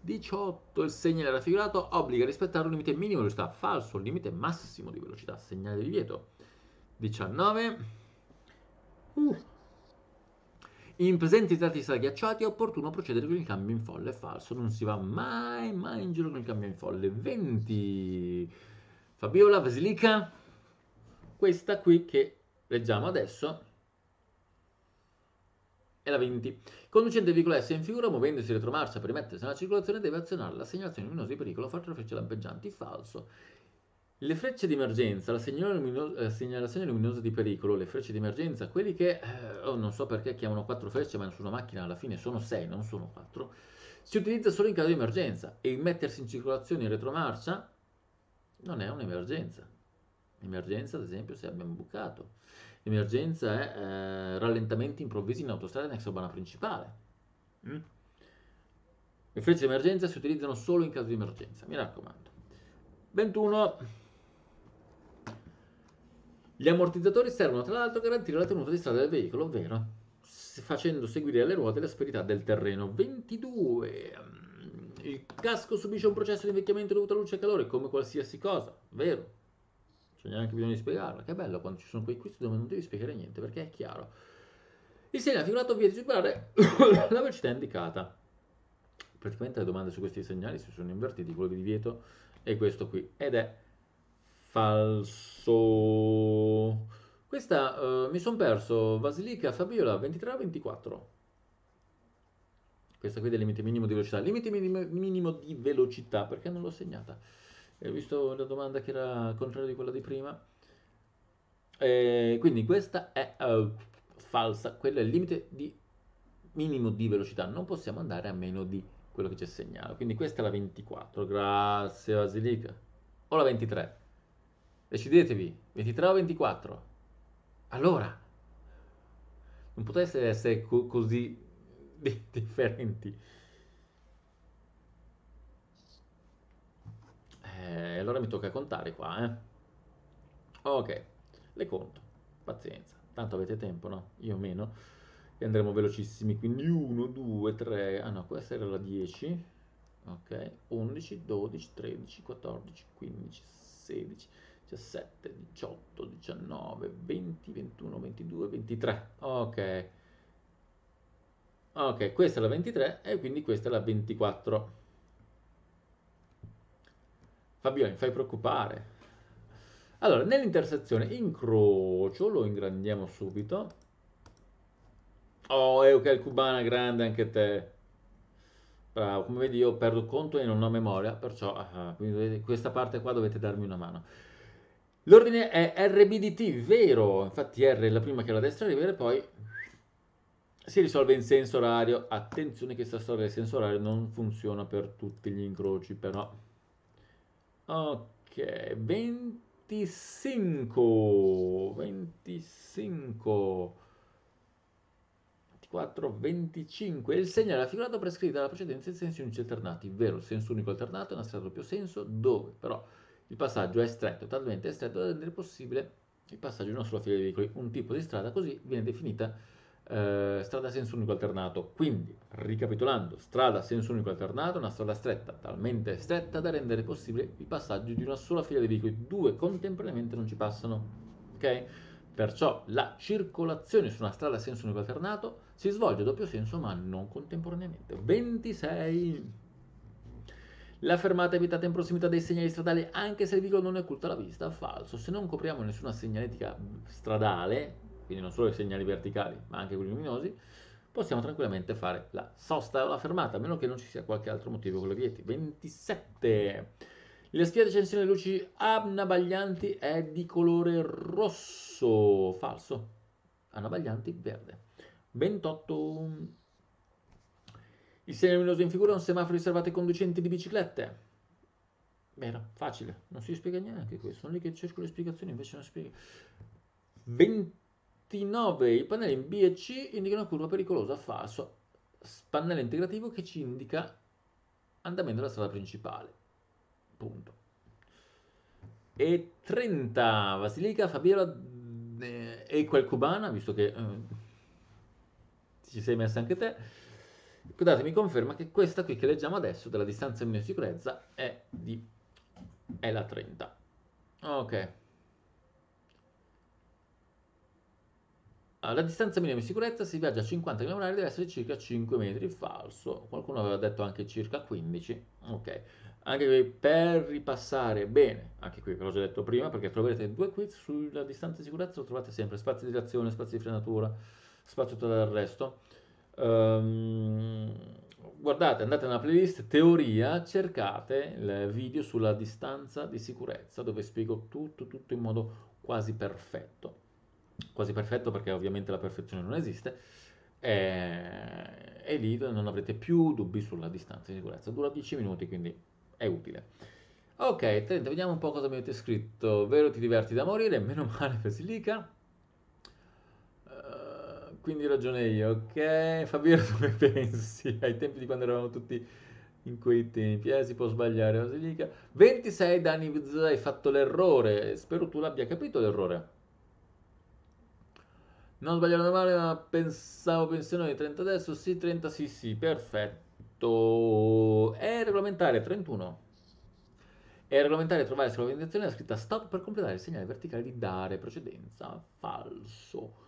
18. Il segnale raffigurato obbliga a rispettare un limite minimo di velocità. Falso, Il limite massimo di velocità. Segnale di divieto. 19. Uh. In presenza di artisti agghiacciati è opportuno procedere con il cambio in folle. È falso, non si va mai, mai in giro con il cambio in folle. 20. Fabiola Basilica, questa qui che leggiamo adesso è la 20. Conducente veicolo S in figura, muovendosi retromarcia per rimettersi nella circolazione, deve azionare la segnalazione luminosa di pericolo, far tre frecce lampeggianti. Falso. Le frecce di emergenza, la, luminosa, la, eh, segnalazione luminosa di pericolo, le frecce di emergenza, quelli che, eh, oh, non so perché chiamano quattro frecce, ma su una macchina alla fine sono sei, non sono quattro, si utilizza solo in caso di emergenza e il mettersi in circolazione in retromarcia non è un'emergenza. Emergenza, ad esempio, se abbiamo bucato. Emergenza è eh, rallentamenti improvvisi in autostrada in ex urbana principale. Mm? Le frecce di emergenza si utilizzano solo in caso di emergenza, mi raccomando. 21 gli ammortizzatori servono tra l'altro a garantire la tenuta di strada del veicolo, ovvero facendo seguire alle ruote l'asperità del terreno. 22. Il casco subisce un processo di invecchiamento dovuto a luce e calore, come qualsiasi cosa, vero? C'è neanche bisogno di spiegarlo. Che bello quando ci sono quei quiz dove non devi spiegare niente perché è chiaro. Il segnale figurato via di superare la velocità indicata. Praticamente le domande su questi segnali si sono invertite, quello di divieto è questo qui. Ed è falso. Questa uh, mi sono perso Basilica Fabiola 23-24. Questa qui è del limite minimo di velocità. Limite minimo, minimo di velocità, perché non l'ho segnata? Ho eh, visto la domanda che era contraria di quella di prima. Eh, quindi questa è uh, falsa, quello è il limite di minimo di velocità, non possiamo andare a meno di quello che c'è segnato. Quindi questa è la 24, grazie Basilica, o la 23. Decidetevi, 23 o 24? Allora, non potreste essere co- così di- differenti. Eh, allora mi tocca contare qua, eh. Ok, le conto, pazienza, tanto avete tempo, no? Io meno, e andremo velocissimi, quindi 1, 2, 3, ah no, questa era la 10, ok, 11, 12, 13, 14, 15, 16... 17, 18, 19, 20, 21, 22, 23. Ok. Ok, questa è la 23 e quindi questa è la 24. Fabio, mi fai preoccupare. Allora, nell'intersezione incrocio, lo ingrandiamo subito. Oh, Eukel Cubana, grande anche te. Bravo, come vedi io perdo conto e non ho memoria, perciò ah, ah questa parte qua dovete darmi una mano. L'ordine è RBDT, vero, infatti R è la prima che la destra arriva e poi si risolve in senso orario. Attenzione che questa storia del senso orario non funziona per tutti gli incroci, però. Ok, 25, 25, 24, 25. Il segnale della figurata prescritta dalla precedenza in sensi unici alternati, vero, il senso unico alternato è una strada doppio senso, dove però il passaggio è stretto, talmente stretto da rendere possibile il passaggio di una sola fila di veicoli. Un tipo di strada così viene definita eh, strada a senso unico alternato. Quindi, ricapitolando, strada a senso unico alternato è una strada stretta, talmente stretta da rendere possibile il passaggio di una sola fila di veicoli. Due contemporaneamente non ci passano. Ok? Perciò la circolazione su una strada a senso unico alternato si svolge a doppio senso ma non contemporaneamente. 26 la fermata è evitata in prossimità dei segnali stradali anche se il veicolo non è occulto alla vista, falso. Se non copriamo nessuna segnaletica stradale, quindi non solo i segnali verticali ma anche quelli luminosi, possiamo tranquillamente fare la sosta o la fermata, a meno che non ci sia qualche altro motivo con le vieti. 27. La scheda di accensione delle luci abnabaglianti è di colore rosso, falso. Abnabaglianti, verde. 28. Il segno luminoso in figura è un semaforo riservato ai conducenti di biciclette. Vero, facile, non si spiega neanche questo, sono lì che cerco le spiegazioni, invece non spiega. 29. I pannelli in B e C indicano una curva pericolosa, falso. Pannello integrativo che ci indica andamento della strada principale. Punto. E 30. Basilica, Fabiola eh, e quel cubana, visto che eh, ci sei messa anche te. Scusate, mi conferma che questa qui che leggiamo adesso, della distanza in meno sicurezza, è, di, è la 30. Ok. Ah, la distanza minima di sicurezza si viaggia a 50 km h deve essere circa 5 metri, falso. Qualcuno aveva detto anche circa 15. Ok. Anche qui per ripassare bene, anche qui ve l'ho già detto prima, perché troverete due quiz sulla distanza di sicurezza, lo trovate sempre, spazio di reazione, spazio di frenatura, spazio totale d'arresto. resto Um, guardate, andate nella playlist teoria, cercate il video sulla distanza di sicurezza dove spiego tutto, tutto in modo quasi perfetto. Quasi perfetto perché ovviamente la perfezione non esiste. E, eh, e lì non avrete più dubbi sulla distanza di sicurezza. Dura 10 minuti, quindi è utile. Ok, 30, vediamo un po' cosa mi avete scritto. Vero ti diverti da morire, meno male per Silica quindi ragione io, ok? Fabio, come pensi? Ai tempi di quando eravamo tutti in quei tempi, eh, si può sbagliare, ma 26 danni, hai fatto l'errore, spero tu l'abbia capito l'errore. Non sbagliare sbagliato male, ma pensavo pensione di 30 adesso, sì, 30, sì, sì, perfetto. È regolamentare, 31. È regolamentare trovare sulla vendizione la scritta stop per completare il segnale verticale di dare precedenza. Falso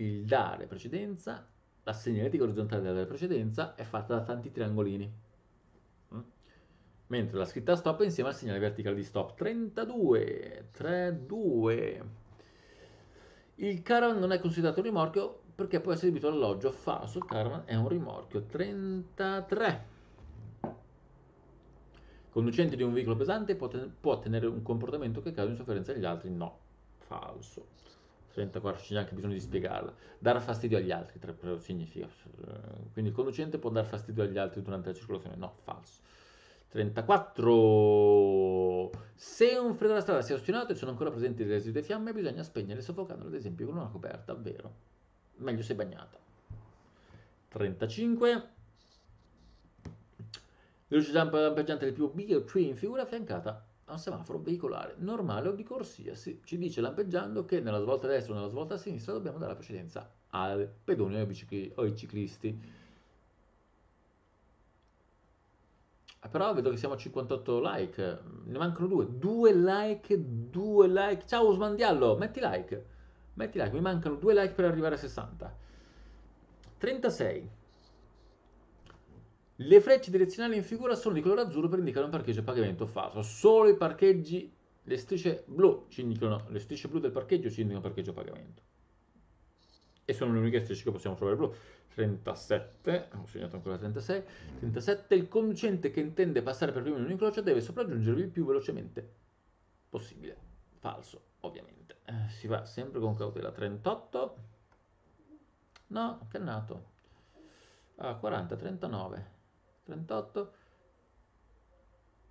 il dare precedenza, la segnaletica orizzontale della dare precedenza è fatta da tanti triangolini. Mm? Mentre la scritta stop è insieme al segnale verticale di stop. 32, 3, 2. Il caravan non è considerato rimorchio perché può essere adibito all'alloggio. Falso, il caravan è un rimorchio. 33. Conducente di un veicolo pesante può, ten- può tenere un comportamento che causa insofferenza agli altri? No. Falso. 34 c'è neanche bisogno di spiegarla. Dar fastidio agli altri tra, significa. Eh, quindi il conducente può dar fastidio agli altri durante la circolazione. No, falso. 34. Se un freno alla strada si è ostinato e sono ancora presenti le residui fiamme, bisogna spegnere soffocandolo, ad esempio, con una coperta, vero? Meglio se bagnata. 35. Luce lampeggiante del più B o 3 in figura affiancata a un semaforo veicolare normale o di corsia. Sì, ci dice lampeggiando che nella svolta destra o nella svolta sinistra dobbiamo dare la precedenza ai pedoni o ai ciclisti. Eh, però vedo che siamo a 58 like, ne mancano due, due like, due like. Ciao Usman Diallo, metti like, metti like, mi mancano due like per arrivare a 60. 36. Le frecce direzionali in figura sono di colore azzurro per indicare un parcheggio a pagamento falso. Solo i parcheggi, le strisce blu ci indicano, le strisce blu del parcheggio ci indicano parcheggio a pagamento. E sono le uniche strisce che possiamo trovare blu. 37, ho segnato ancora 36, 37, il conducente che intende passare per primo in un incrocio deve sopraggiungervi il più velocemente possibile. Falso, ovviamente. Eh, si va sempre con cautela. 38, no, che è nato. Ah, 40, 39. 38,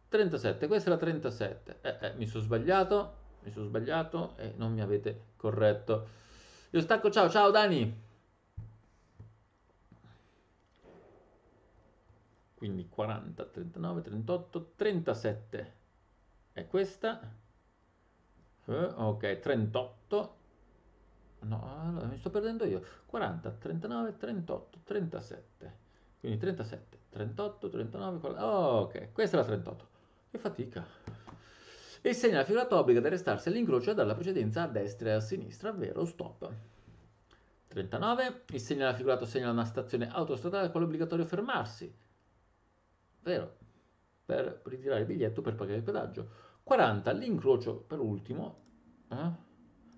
37, questa è la 37, eh, eh, mi sono sbagliato, mi sono sbagliato e non mi avete corretto. Io stacco, ciao, ciao Dani! Quindi 40, 39, 38, 37 è questa, eh, ok, 38, no, allora mi sto perdendo io, 40, 39, 38, 37, quindi 37. 38, 39, 40. Oh, ok, questa è la 38. Che fatica. Il segno segnale figurata obbliga ad arrestarsi all'incrocio e dalla precedenza a destra e a sinistra, vero stop. 39. Il segno segnale figurata segna una stazione autostradale con l'obbligatorio fermarsi. Vero. Per ritirare il biglietto per pagare il pedaggio. 40. L'incrocio per ultimo. Eh?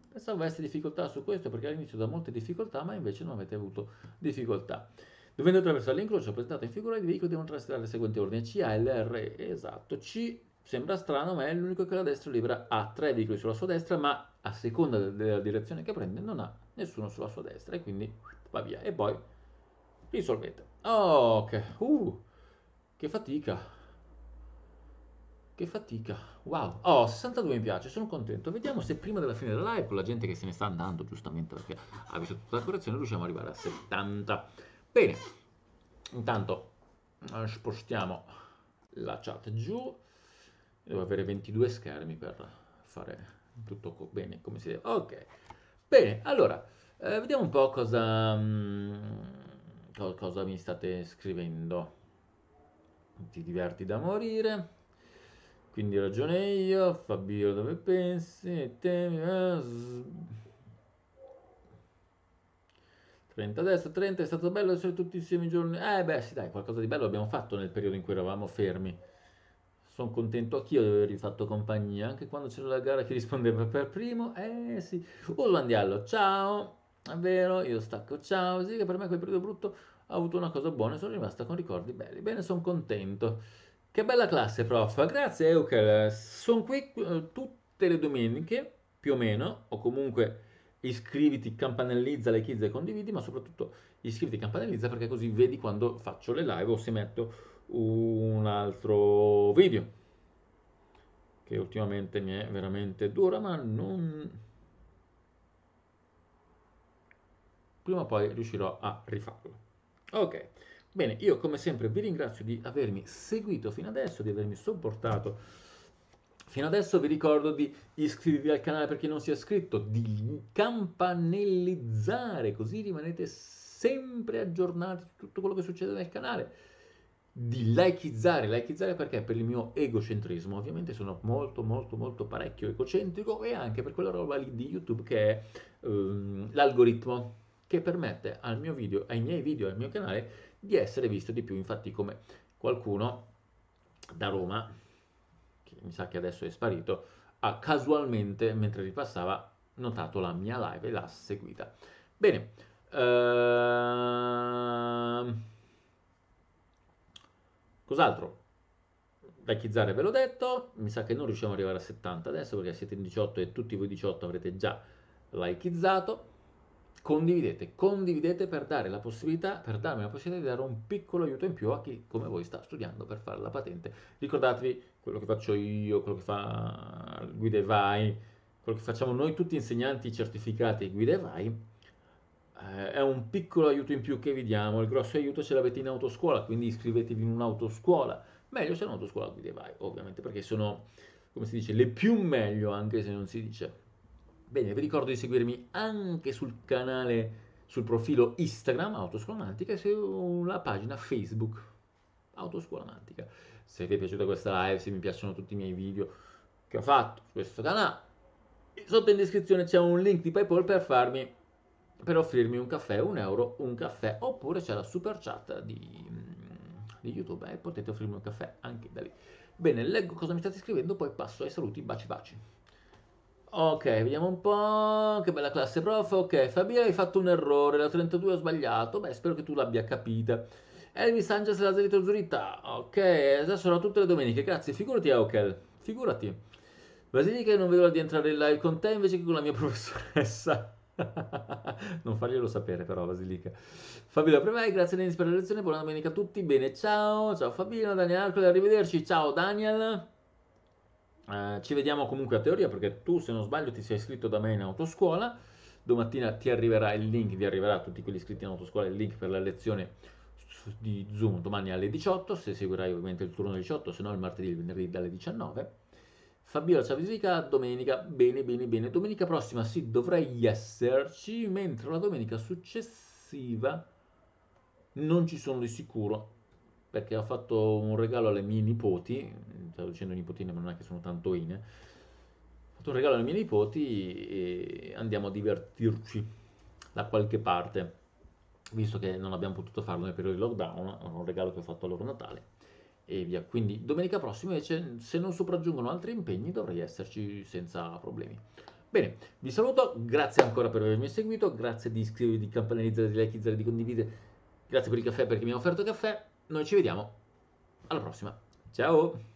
Pensavo avesse difficoltà su questo perché all'inizio da molte difficoltà, ma invece non avete avuto difficoltà. Dovendo attraversare l'incrocio presentato in figura, i veicoli devono attraversare le seguenti ordini C, A, L, R, esatto, C sembra strano ma è l'unico che la destra libera ha tre veicoli sulla sua destra ma a seconda della direzione che prende non ha nessuno sulla sua destra e quindi va via e poi risolvete oh uh, che fatica che fatica wow oh 62 mi piace sono contento vediamo se prima della fine della live con la gente che se ne sta andando giustamente perché ha ah, visto tutta la correzione riusciamo ad arrivare a 70 Bene, intanto eh, spostiamo la chat giù, devo avere 22 schermi per fare tutto co- bene come si deve. Ok, bene, allora eh, vediamo un po' cosa, mh, mm, co- cosa mi state scrivendo. Ti diverti da morire. Quindi ragione io, Fabio dove pensi, temi... Eh, 30 a destra, 30, è stato bello essere tutti insieme i giorni. Eh beh sì dai, qualcosa di bello abbiamo fatto nel periodo in cui eravamo fermi. Sono contento anch'io di avervi fatto compagnia, anche quando c'era la gara che rispondeva per primo. Eh sì. Urlandiallo, ciao! È vero, io stacco, ciao. Sì, che per me quel periodo brutto ha avuto una cosa buona e sono rimasta con ricordi belli. Bene, sono contento. Che bella classe, prof. Grazie, Eukel. Sono qui eh, tutte le domeniche, più o meno, o comunque iscriviti, campanellizza, le izza e condividi, ma soprattutto iscriviti, campanellizza perché così vedi quando faccio le live o se metto un altro video che ultimamente mi è veramente dura, ma non prima o poi riuscirò a rifarlo. Ok. Bene, io come sempre vi ringrazio di avermi seguito fino adesso, di avermi sopportato Fino adesso vi ricordo di iscrivervi al canale per chi non si è iscritto, di campanellizzare, così rimanete sempre aggiornati su tutto quello che succede nel canale, di likeizzare, likeizzare perché per il mio egocentrismo, ovviamente sono molto molto molto parecchio egocentrico e anche per quella roba lì di YouTube che è ehm, l'algoritmo che permette al mio video, ai miei video, al mio canale di essere visto di più, infatti come qualcuno da Roma mi sa che adesso è sparito, ha casualmente, mentre ripassava, notato la mia live e l'ha seguita. Bene, uh... cos'altro? Vecchizzare ve l'ho detto, mi sa che non riusciamo ad arrivare a 70 adesso perché siete in 18 e tutti voi 18 avrete già likizzato condividete, condividete per, dare la possibilità, per darmi la possibilità di dare un piccolo aiuto in più a chi come voi sta studiando per fare la patente. Ricordatevi quello che faccio io, quello che fa Guide Vai, quello che facciamo noi tutti insegnanti certificati Guide Vai, eh, è un piccolo aiuto in più che vi diamo, il grosso aiuto ce l'avete in autoscuola, quindi iscrivetevi in un'autoscuola, meglio se in autoscuola Guide Vai, ovviamente perché sono, come si dice, le più meglio anche se non si dice Bene, vi ricordo di seguirmi anche sul canale, sul profilo Instagram Autoscolamantica e sulla pagina Facebook Autoscolamantica. Se vi è piaciuta questa live, se mi piacciono tutti i miei video che ho fatto su questo canale, sotto in descrizione c'è un link di PayPal per farmi per offrirmi un caffè, un euro, un caffè, oppure c'è la super chat di, di YouTube e eh, potete offrirmi un caffè anche da lì. Bene, leggo cosa mi state scrivendo, poi passo ai saluti, baci baci. Ok, vediamo un po'. Che bella classe, prof. Ok, Fabio, hai fatto un errore. La 32 ho sbagliato. Beh, spero che tu l'abbia capita. Elvis Sanchez, la zerita Zurita. Ok, adesso sono tutte le domeniche. Grazie, figurati, Eukel. Figurati. Basilica, non vedo l'ora di entrare in live con te invece che con la mia professoressa. non farglielo sapere, però, Basilica. Fabio, Prevai, grazie Denis per la lezione. Buona domenica a tutti. Bene, ciao. Ciao, Fabio, Daniel Arcole, arrivederci. Ciao, Daniel. Eh, ci vediamo comunque a teoria perché tu, se non sbaglio, ti sei iscritto da me in autoscuola. Domattina ti arriverà il link, vi arriverà a tutti quelli iscritti in autoscuola il link per la lezione di Zoom domani alle 18, se seguirai ovviamente il turno 18, se no il martedì e il venerdì dalle 19. Fabiola Ciavisica, domenica, bene, bene, bene. Domenica prossima sì, dovrei esserci, mentre la domenica successiva non ci sono di sicuro perché ho fatto un regalo alle mie nipoti, stavo dicendo nipotine ma non è che sono tanto tantoine, ho fatto un regalo alle mie nipoti e andiamo a divertirci da qualche parte, visto che non abbiamo potuto farlo nel periodo di lockdown, è un regalo che ho fatto a loro Natale e via. Quindi domenica prossima invece se non sopraggiungono altri impegni dovrei esserci senza problemi. Bene, vi saluto, grazie ancora per avermi seguito, grazie di iscrivervi, di campanellizzare, di likeizzare, di condividere, grazie per il caffè perché mi ha offerto caffè noi ci vediamo alla prossima. Ciao!